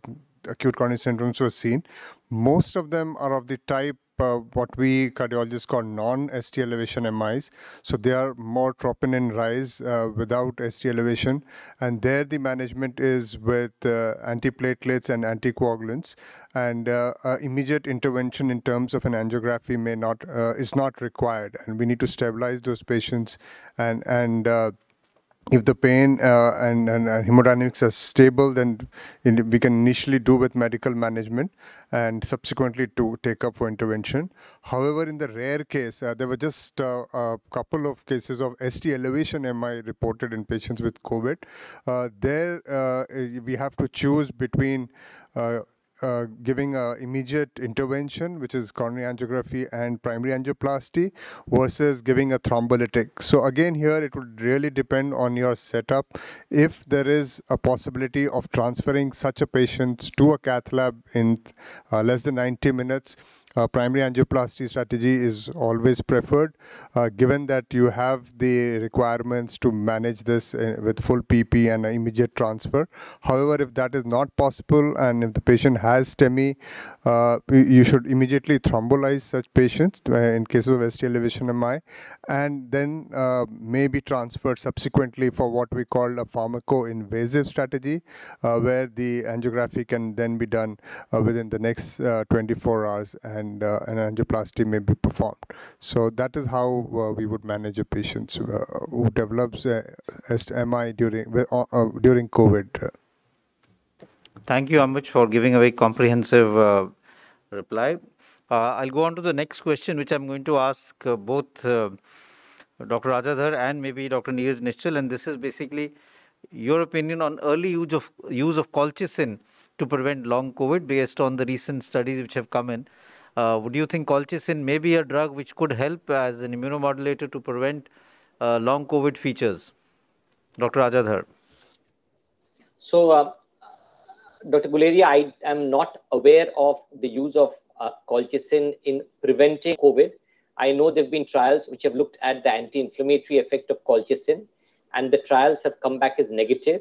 Speaker 8: acute coronary syndromes were seen. Most of them are of the type uh, what we cardiologists call non-ST elevation MIs. So they are more troponin rise uh, without ST elevation. And there the management is with uh, antiplatelets and anticoagulants. And uh, immediate intervention in terms of an angiography may not uh, is not required. And we need to stabilize those patients and, and uh, if the pain uh, and, and, and, hemodynamics are stable, then in, we can initially do with medical management and subsequently to take up for intervention. However, in the rare case, uh, there were just uh, a couple of cases of ST elevation MI reported in patients with COVID. Uh, there, uh, we have to choose between uh, uh, giving uh, immediate intervention, which is coronary angiography and primary angioplasty, versus giving a thrombolytic. So again, here it would really depend on your setup. If there is a possibility of transferring such a patient to a cath lab in uh, less than 90 minutes, uh, primary angioplasty strategy is always preferred uh, given that you have the requirements to manage this uh, with full PP and immediate transfer. However, if that is not possible and if the patient has STEMI uh, you should immediately thrombolyze such patients uh, in cases of ST elevation MI and then uh, may be transferred subsequently for what we call a pharmacoinvasive invasive strategy uh, where the angiography can then be done uh, within the next 24 hours and an angioplasty may be performed. So that is how we would manage a patient who develops ST MI during, during COVID.
Speaker 1: Thank you, much for giving a very comprehensive uh, reply. Uh, I'll go on to the next question, which I'm going to ask uh, both uh, Dr. Rajadhar and maybe Dr. Neeraj Nishchal. And this is basically your opinion on early use of, use of colchicine to prevent long COVID based on the recent studies which have come in. Uh, would you think colchicine may be a drug which could help as an immunomodulator to prevent uh, long COVID features? Dr. Rajadhar.
Speaker 3: So, uh, Dr. Guleria, I am not aware of the use of uh, colchicine in preventing COVID. I know there have been trials which have looked at the anti-inflammatory effect of colchicine, and the trials have come back as negative.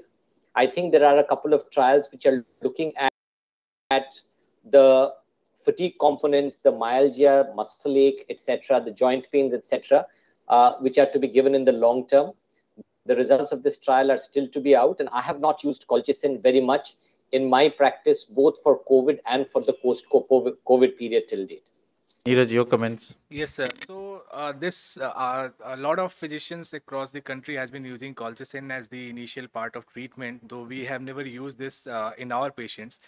Speaker 3: I think there are a couple of trials which are looking at, at the fatigue component, the myalgia, muscle ache, etc., the joint pains, etc., uh, which are to be given in the long term. The results of this trial are still to be out, and I have not used colchicine very much in my practice, both for COVID and for the post
Speaker 6: COVID period till date.
Speaker 1: Neeraj, your comments.
Speaker 6: Yes, sir. So uh, this, uh, uh, a lot of physicians across the country has been using colchicine as the initial part of treatment, though we have never used this uh, in our patients.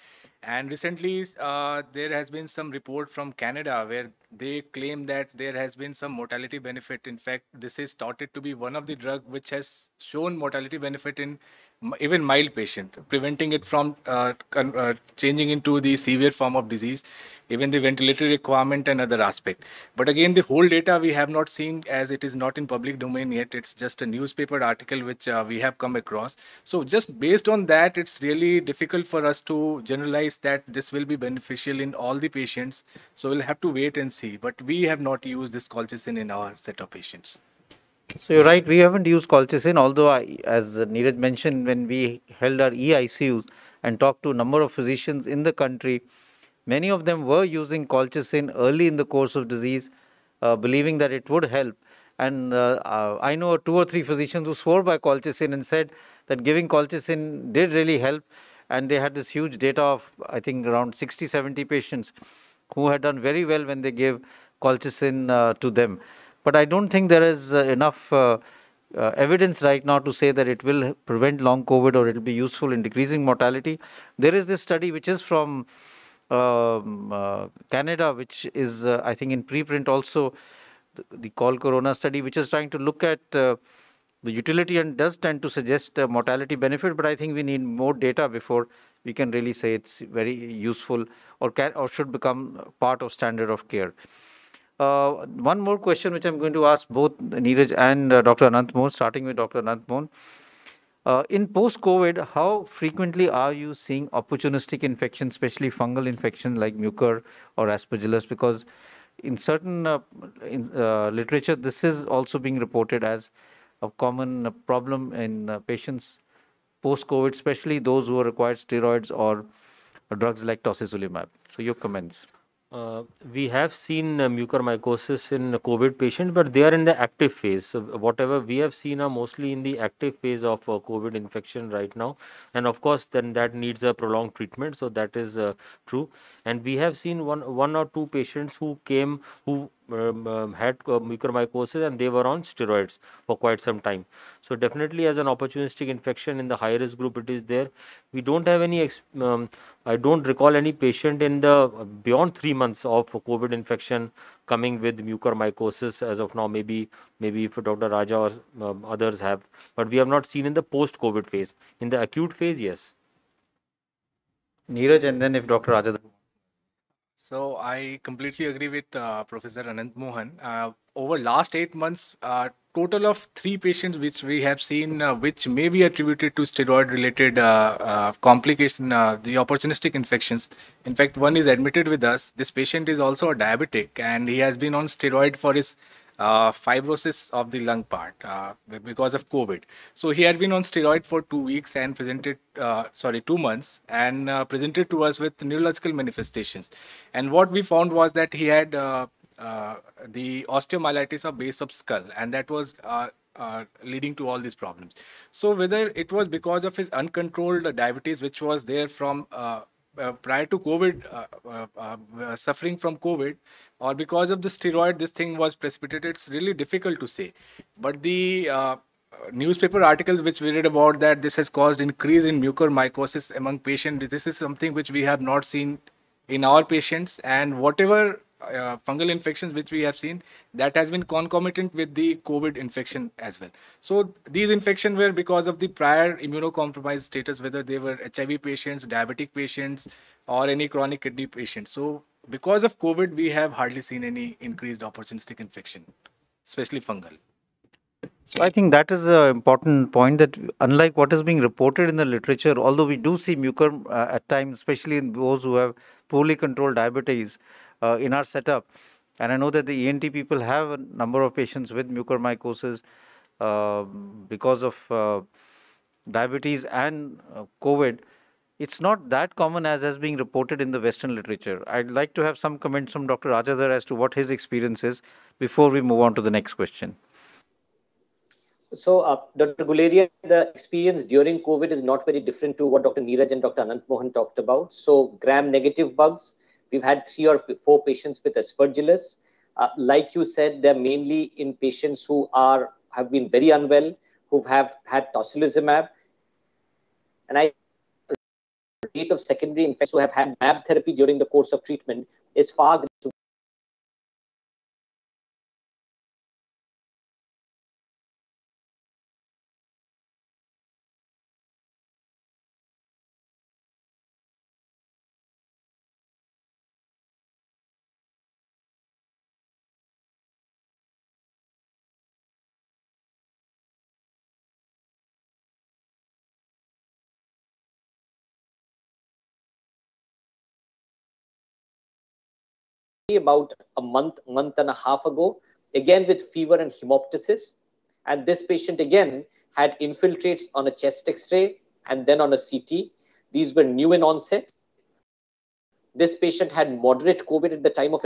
Speaker 6: And recently, uh, there has been some report from Canada where they claim that there has been some mortality benefit. In fact, this is touted to be one of the drug which has shown mortality benefit in even mild patient, preventing it from uh, uh, changing into the severe form of disease, even the ventilatory requirement and other aspect. But again, the whole data we have not seen as it is not in public domain yet. It's just a newspaper article which uh, we have come across. So just based on that, it's really difficult for us to generalize that this will be beneficial in all the patients. So we'll have to wait and see. But we have not used this colchicine in our set of patients.
Speaker 1: So you're right. We haven't used colchicine, although I, as Neeraj mentioned, when we held our EICUs and talked to a number of physicians in the country, many of them were using colchicine early in the course of disease, uh, believing that it would help. And uh, uh, I know two or three physicians who swore by colchicine and said that giving colchicine did really help. And they had this huge data of, I think, around 60, 70 patients who had done very well when they gave colchicine uh, to them. But I don't think there is uh, enough uh, uh, evidence right now to say that it will prevent long COVID or it will be useful in decreasing mortality. There is this study which is from um, Canada, which is, I think, in preprint also, the, the Call Corona study, which is trying to look at the utility and does tend to suggest a mortality benefit, but I think we need more data before we can really say it's very useful or can or should become part of standard of care. Uh, one more question which I'm going to ask both Neeraj and uh, Dr. Anant Mohan, starting with Dr. Anant Mohan. Uh, in post-COVID, how frequently are you seeing opportunistic infections, especially fungal infections like mucor or aspergillus? Because in certain uh, in, uh, literature, this is also being reported as a common problem in uh, patients post-COVID,
Speaker 7: especially those who require steroids or drugs like tocilizumab. So your comments. Uh, we have seen uh, mucormycosis in COVID patients, but they are in the active phase. So whatever we have seen are mostly in the active phase of uh, COVID infection right now. And of course, then that needs a prolonged treatment. So that is uh, true. And we have seen one, one or two patients who came who um, um, had uh, mucormycosis and they were on steroids for quite some time. So definitely as an opportunistic infection in the high risk group it is there. We don't have any, um, I don't recall any patient in the uh, beyond three months of COVID infection coming with mucormycosis as of now. Maybe maybe if Dr. Raja or um, others have, but we have not seen in the post COVID phase. In the acute phase, yes. Neeraj and then if Dr. Raja
Speaker 6: so I completely agree with uh, Professor Anand Mohan. Uh, over last eight months, uh, total of three patients which we have seen, uh, which may be attributed to steroid-related uh, uh, complication, the opportunistic infections. In fact, one is admitted with us. This patient is also a diabetic, and he has been on steroid for his uh, fibrosis of the lung part uh, because of COVID. So he had been on steroid for two weeks and presented, uh, sorry, two months and uh, presented to us with neurological manifestations. And what we found was that he had uh, uh, the osteomyelitis of base of skull and that was uh, leading to all these problems. So whether it was because of his uncontrolled diabetes, which was there from uh, uh, prior to COVID, suffering from COVID, or because of the steroid this thing was precipitated it's really difficult to say but the uh, newspaper articles which we read about that this has caused increase in mucormycosis among patients this is something which we have not seen in our patients and whatever uh, fungal infections which we have seen that has been concomitant with the covid infection as well so these infections were because of the prior immunocompromised status whether they were hiv patients diabetic patients or any chronic kidney patients so because of COVID, we have hardly seen any increased opportunistic infection, especially fungal.
Speaker 1: So I think that is an important point that unlike what is being reported in the literature, although we do see mucor uh, at times, especially in those who have poorly controlled diabetes uh, in our setup, and I know that the ENT people have a number of patients with mucormycosis uh, because of uh, diabetes and uh, COVID it's not that common as has been reported in the Western literature. I'd like to have some comments from Dr. Rajadhar as to what his experience is before we move on to the next question.
Speaker 3: So, uh, Dr. Guleria, the experience during COVID is not very different to what Dr. Neeraj and Dr. Anant Mohan talked about. So, gram-negative bugs, we've had three or four patients with aspergillus. Uh, like you said, they're mainly in patients who are have been very unwell, who have had tocilizumab. And I rate of secondary infections who have had MAB therapy during the course of treatment is far about a month, month and a half ago, again with fever and hemoptysis. And this patient again had infiltrates on a chest x-ray and then on a CT. These were new in onset. This patient had moderate COVID at the time of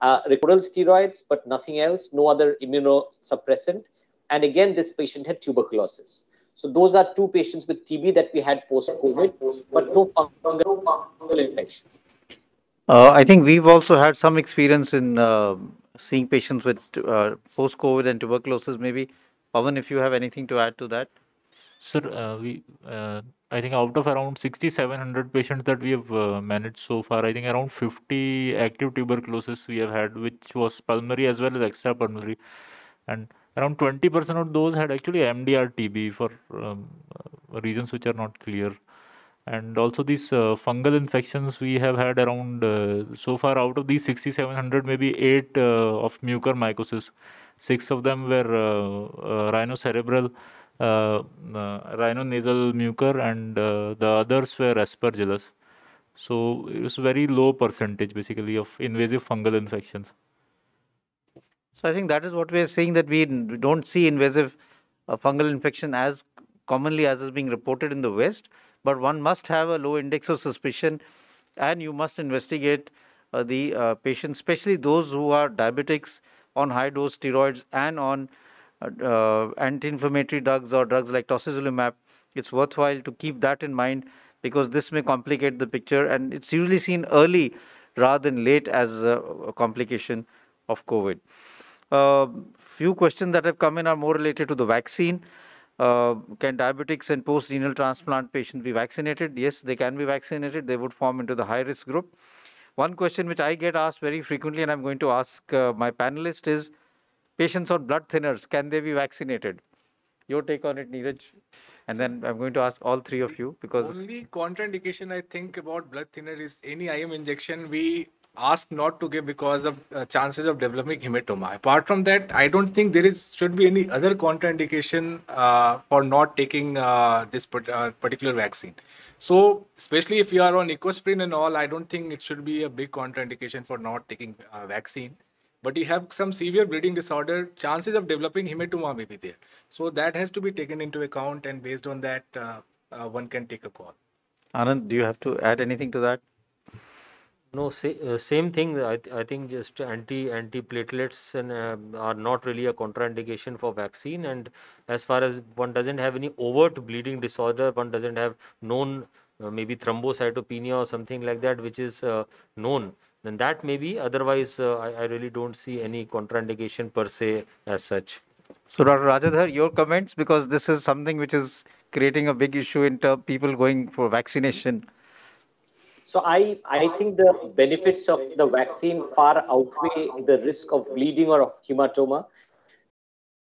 Speaker 3: uh, rectal steroids, but nothing else, no other immunosuppressant. And again, this patient had tuberculosis. So those are two patients with TB that we had post-COVID, post but no fungal, no fungal infections.
Speaker 1: Uh, I think we've also had some experience in uh, seeing patients with uh, post-COVID and tuberculosis. Maybe, Pavan, if you have anything to add to that.
Speaker 5: Sir, uh, we uh, I think out of around 6,700 patients that we have uh, managed so far, I think around 50 active tuberculosis we have had, which was pulmonary as well as extra pulmonary, and around 20% of those had actually MDR TB for um, reasons which are not clear and also these uh, fungal infections we have had around uh, so far out of these 6700 maybe 8 uh, of mucormycosis 6 of them were uh, uh, rhinocerebral uh, rhinonasal mucor and the others were aspergillus so it was very low percentage basically of invasive fungal infections
Speaker 1: so i think that is what we are saying that we don't see invasive fungal infection as commonly as is being reported in the west but one must have a low index of suspicion and you must investigate uh, the uh, patients, especially those who are diabetics on high dose steroids and on uh, uh anti inflammatory drugs or drugs like tocilizumab. It's worthwhile to keep that in mind because this may complicate the picture and it's usually seen early rather than late as a, a complication of COVID. Uh, few questions that have come in are more related to the vaccine. Uh, can diabetics and post renal transplant patients be vaccinated? Yes, they can be vaccinated. They would form into the high risk group. One question which I get asked very frequently, and I'm going to ask uh, my panelist, is patients on blood thinners, can they be vaccinated? Your take on it, Neeraj? And then I'm going to ask all three of you
Speaker 6: because only contraindication I think about blood thinner is any IM injection we Ask not to give because of uh, chances of developing hematoma. Apart from that, I don't think there is should be any other contraindication uh, for not taking uh, this uh, particular vaccine. So, especially if you are on ecosprin and all, I don't think it should be a big contraindication for not taking uh, vaccine. But you have some severe bleeding disorder, chances of developing hematoma may be there. So that has to be taken into account, and based on that, uh, one can take a call.
Speaker 1: Anand, do you have to add anything to that?
Speaker 7: No, uh, same thing. I, think just anti antiplatelets uh, are not really a contraindication for vaccine. And as far as one doesn't have any overt bleeding disorder, one doesn't have known uh, maybe thrombocytopenia or something like that, which is known. Then that may be. Otherwise, I, I really don't see any contraindication per se as such.
Speaker 1: So, Dr. Rajadhar, your comments because this is something which is creating a big issue in terms people going for vaccination.
Speaker 3: So I, I think the benefits of the vaccine far outweigh the risk of bleeding or of hematoma.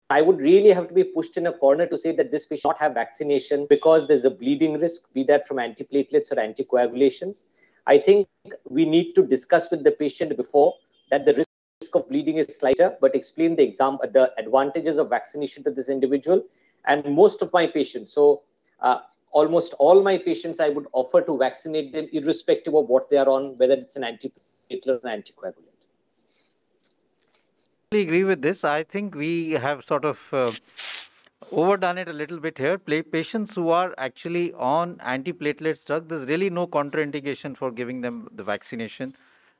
Speaker 3: I would really have to be pushed in a corner to say that this patient should not have vaccination because there's a bleeding risk, be that from antiplatelets or anticoagulations. I think we need to discuss with the patient before that the risk of bleeding is slighter, but explain the exam the advantages of vaccination to this individual. And most of my patients, so uh, almost all my patients, I would offer to vaccinate them irrespective of what they are on, whether it's an antiplatelet or
Speaker 1: an anticoagulant. I agree with this. I think we have sort of uh, overdone it a little bit here. Play patients who are actually on antiplatelet drug, there's really no contraindication for giving them the vaccination.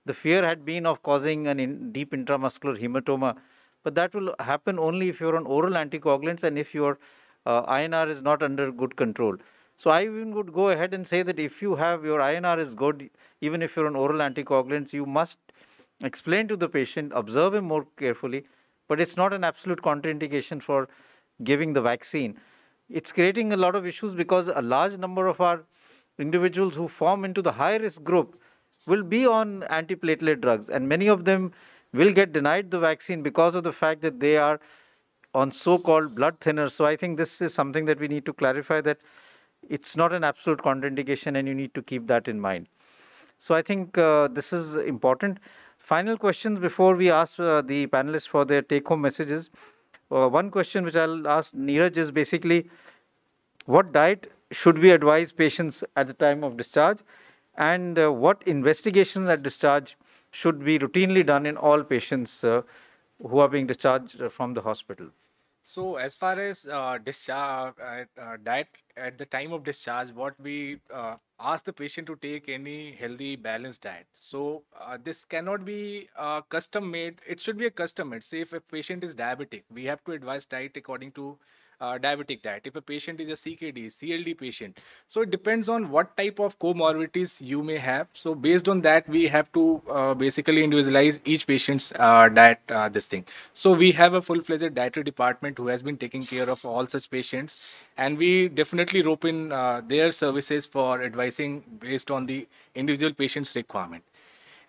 Speaker 1: The fear had been of causing an in deep intramuscular hematoma, but that will happen only if you're on oral anticoagulants and if your uh, INR is not under good control. So I even would go ahead and say that if you have your INR is good, even if you're on oral anticoagulants, you must explain to the patient, observe him more carefully, but it's not an absolute contraindication for giving the vaccine. It's creating a lot of issues because a large number of our individuals who form into the high risk group will be on antiplatelet drugs, and many of them will get denied the vaccine because of the fact that they are on so called blood thinners. So I think this is something that we need to clarify that it's not an absolute contraindication and you need to keep that in mind. So I think uh, this is important. Final questions before we ask uh, the panelists for their take-home messages. Uh, one question which I'll ask Neeraj is basically, what diet should we advise patients at the time of discharge and uh, what investigations at discharge should be routinely done in all patients uh, who are being discharged uh, from the hospital?
Speaker 6: So as far as uh, discharge uh, diet at the time of discharge, what we uh, ask the patient to take any healthy balanced diet. So uh, this cannot be uh, custom made. It should be a custom made. Say if a patient is diabetic, we have to advise diet according to uh, diabetic diet, if a patient is a CKD, CLD patient. So it depends on what type of comorbidities you may have. So based on that, we have to uh, basically individualize each patient's uh, diet, uh, this thing. So we have a full-fledged dietary department who has been taking care of all such patients. And we definitely rope in uh, their services for advising based on the individual patient's requirement.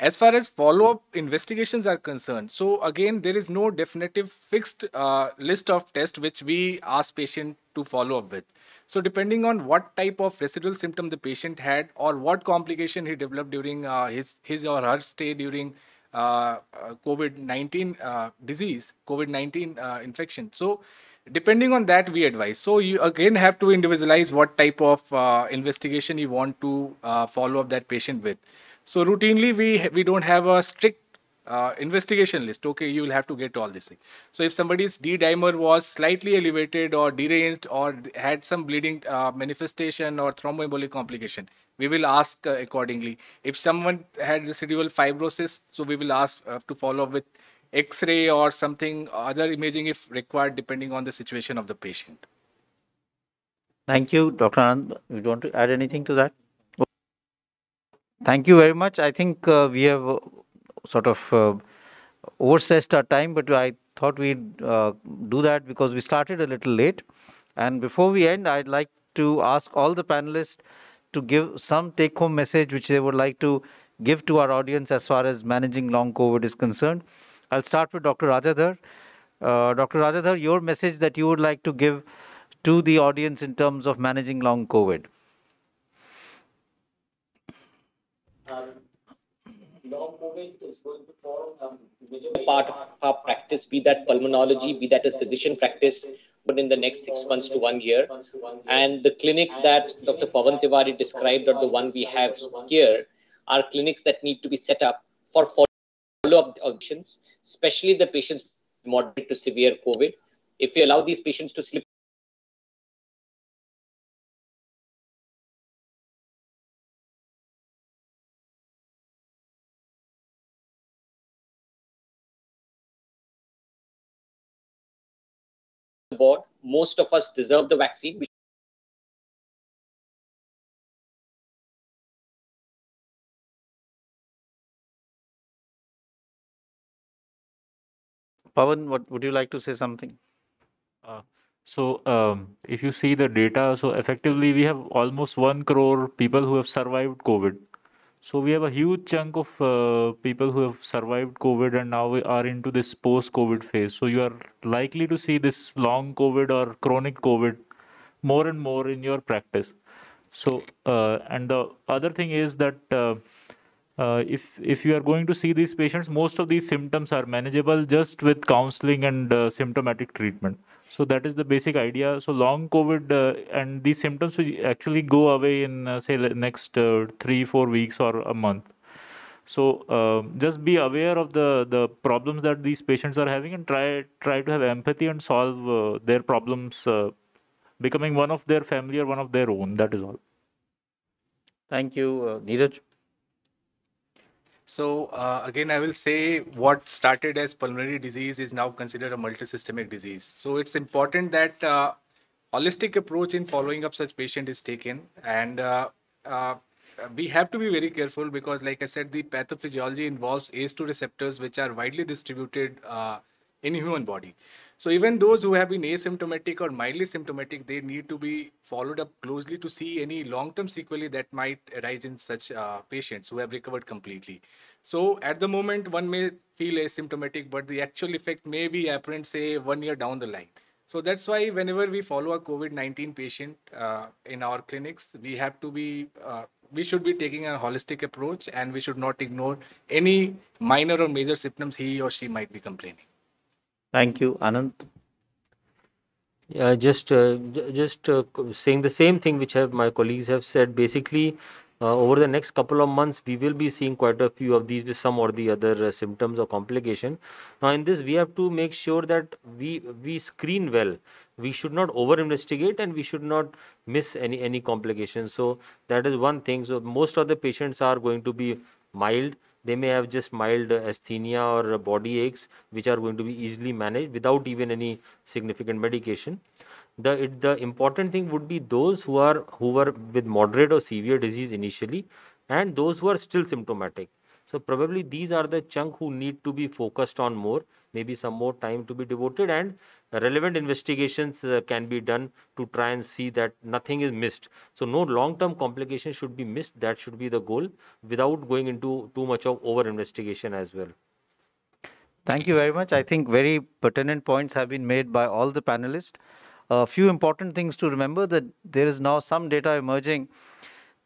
Speaker 6: As far as follow-up investigations are concerned, so again, there is no definitive fixed uh, list of tests which we ask patient to follow up with. So depending on what type of residual symptom the patient had or what complication he developed during uh, his, his or her stay during uh, uh COVID-19 uh, disease, COVID-19 uh, infection. So depending on that we advise so you again have to individualize what type of uh, investigation you want to uh, follow up that patient with so routinely, we, we don't have a strict uh, investigation list. Okay, you will have to get all these things. So if somebody's D dimer was slightly elevated or deranged or had some bleeding uh, manifestation or thromboembolic complication, we will ask uh, accordingly. If someone had residual fibrosis, so we will ask uh, to follow up with X-ray or something other imaging if required, depending on the situation of the patient.
Speaker 1: Thank you, Dr. Anand. You want to add anything to that? Thank you very much. I think uh, we have uh, sort of uh, overstressed our time, but I thought we'd uh, do that because we started a little late. And before we end, I'd like to ask all the panelists to give some take home message which they would like to give to our audience as far as managing long COVID is concerned. I'll start with Dr. Rajadhar. Uh, Dr. Rajadhar, your message that you would like to give to the audience in terms of managing long COVID.
Speaker 2: is
Speaker 3: going to form a part of our practice, be that pulmonology, be that a physician practice, but in the next six months to one year. And the clinic that Dr. Pavan Tiwari described, or the one we have here, are clinics that need to be set up for follow-up options, especially the patients moderate to severe COVID. If we
Speaker 4: allow these patients to slip board. Most of us deserve the vaccine. We
Speaker 7: Pawan, what would you like to say something?
Speaker 5: Uh, so, um, if you see the data, so effectively we have almost one crore people who have survived COVID so we have a huge chunk of uh, people who have survived COVID and now we are into this post-COVID phase. So you are likely to see this long COVID or chronic COVID more and more in your practice. So uh, and the other thing is that uh, uh if if you are going to see these patients, most of these symptoms are manageable just with counseling and uh, symptomatic treatment. So that is the basic idea. So long COVID uh, and these symptoms will actually go away in uh, say next uh, three four weeks or a month. So um, just be aware of the the problems that these patients are having and try try to have empathy and solve uh, their problems, uh, becoming one of their family or one of their own. That is all.
Speaker 6: Thank you, uh, Neeraj. So uh, again, I will say what started as pulmonary disease is now considered a multisystemic disease. So it's important that uh, holistic approach in following up such patient is taken, and uh, uh we have to be very careful because, like I said, the pathophysiology involves ACE2 receptors, which are widely distributed uh, in human body. So even those who have been asymptomatic or mildly symptomatic, they need to be followed up closely to see any long-term sequelae that might arise in such uh, patients who have recovered completely. So at the moment, one may feel asymptomatic, but the actual effect may be apparent, say, one year down the line. So that's why whenever we follow a COVID-19 patient uh, in our clinics, we have to be, uh, we should be taking a holistic approach and we should not ignore any minor or major symptoms he or she might be complaining.
Speaker 7: Thank you, Anand. Yeah, just uh, just uh, saying the same thing which have my colleagues have said. Basically, uh, over the next couple of months we will be seeing quite a few of these with some or the other uh, symptoms or complication now in this we have to make sure that we we screen well we should not over investigate and we should not miss any any complications so that is one thing so most of the patients are going to be mild they may have just mild asthenia or body aches which are going to be easily managed without even any significant medication the it, the important thing would be those who are who were with moderate or severe disease initially and those who are still symptomatic so probably these are the chunk who need to be focused on more maybe some more time to be devoted and relevant investigations uh, can be done to try and see that nothing is missed so no long term complications should be missed that should be the goal without going into too much of over investigation as well
Speaker 1: thank you very much i think very pertinent points have been made by all the panelists a few important things to remember that there is now some data emerging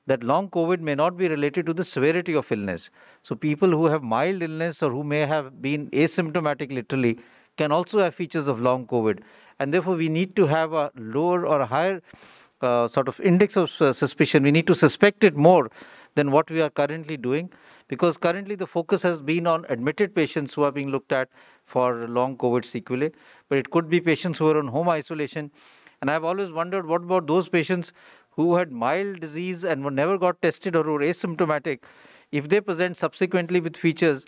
Speaker 1: that long COVID may not be related to the severity of illness. So people who have mild illness or who may have been asymptomatic literally can also have features of long COVID. And therefore, we need to have a lower or higher uh, sort of index of uh, suspicion. We need to suspect it more than what we are currently doing because currently the focus has been on admitted patients who are being looked at for long COVID sequelae, but it could be patients who are on home isolation. And I've always wondered what about those patients who had mild disease and were never got tested or were asymptomatic, if they present subsequently with features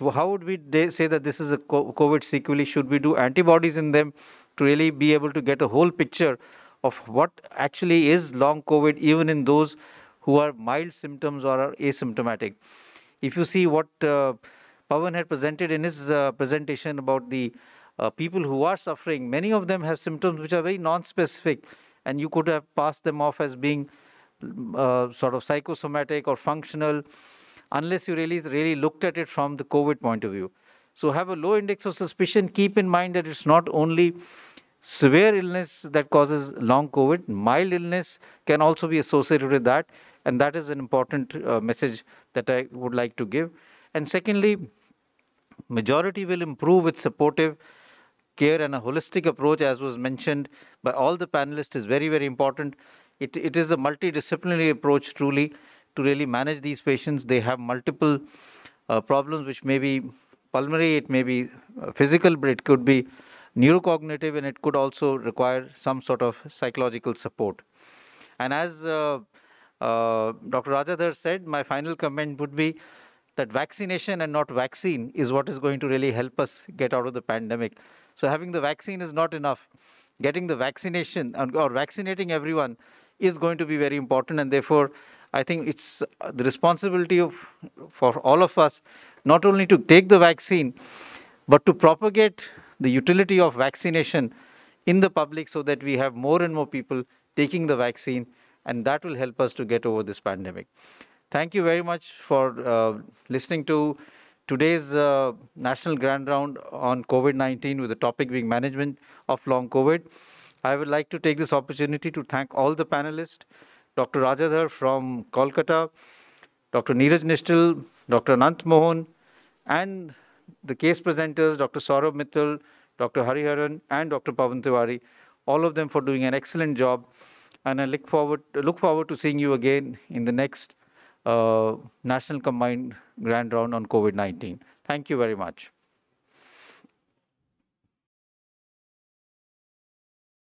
Speaker 1: how would we they say that this is a COVID sequelae? Should we do antibodies in them to really be able to get a whole picture of what actually is long COVID, even in those who are mild symptoms or are asymptomatic? If you see what uh, Pavan had presented in his uh, presentation about the uh, people who are suffering, many of them have symptoms which are very non-specific, and you could have passed them off as being uh, sort of psychosomatic or functional unless you really, really looked at it from the COVID point of view. So have a low index of suspicion. Keep in mind that it's not only severe illness that causes long COVID. Mild illness can also be associated with that. And that is an important uh, message that I would like to give. And secondly, majority will improve with supportive care and a holistic approach, as was mentioned by all the panelists, is very, very important. It, it is a multidisciplinary approach, truly to really manage these patients. They have multiple uh, problems, which may be pulmonary, it may be uh, physical, but it could be neurocognitive, and it could also require some sort of psychological support. And as uh, uh, Dr. Rajadhar said, my final comment would be that vaccination and not vaccine is what is going to really help us get out of the pandemic. So having the vaccine is not enough. Getting the vaccination uh, or vaccinating everyone is going to be very important, and therefore I think it's uh, the responsibility of, for all of us not only to take the vaccine, but to propagate the utility of vaccination in the public so that we have more and more people taking the vaccine, and that will help us to get over this pandemic. Thank you very much for uh, listening to today's uh, National Grand Round on COVID-19 with the topic being management of long COVID. I would like to take this opportunity to thank all the panelists, Dr. Rajadhar from Kolkata, Dr. Neeraj Nishtal, Dr. Anant Mohan, and the case presenters, Dr. Saurabh Mittal, Dr. Hariharan, and Dr. Pavan Tiwari, all of them for doing an excellent job. And I look forward, look forward to seeing you again in the next uh, National Combined Grand Round on COVID-19.
Speaker 4: Thank you very much.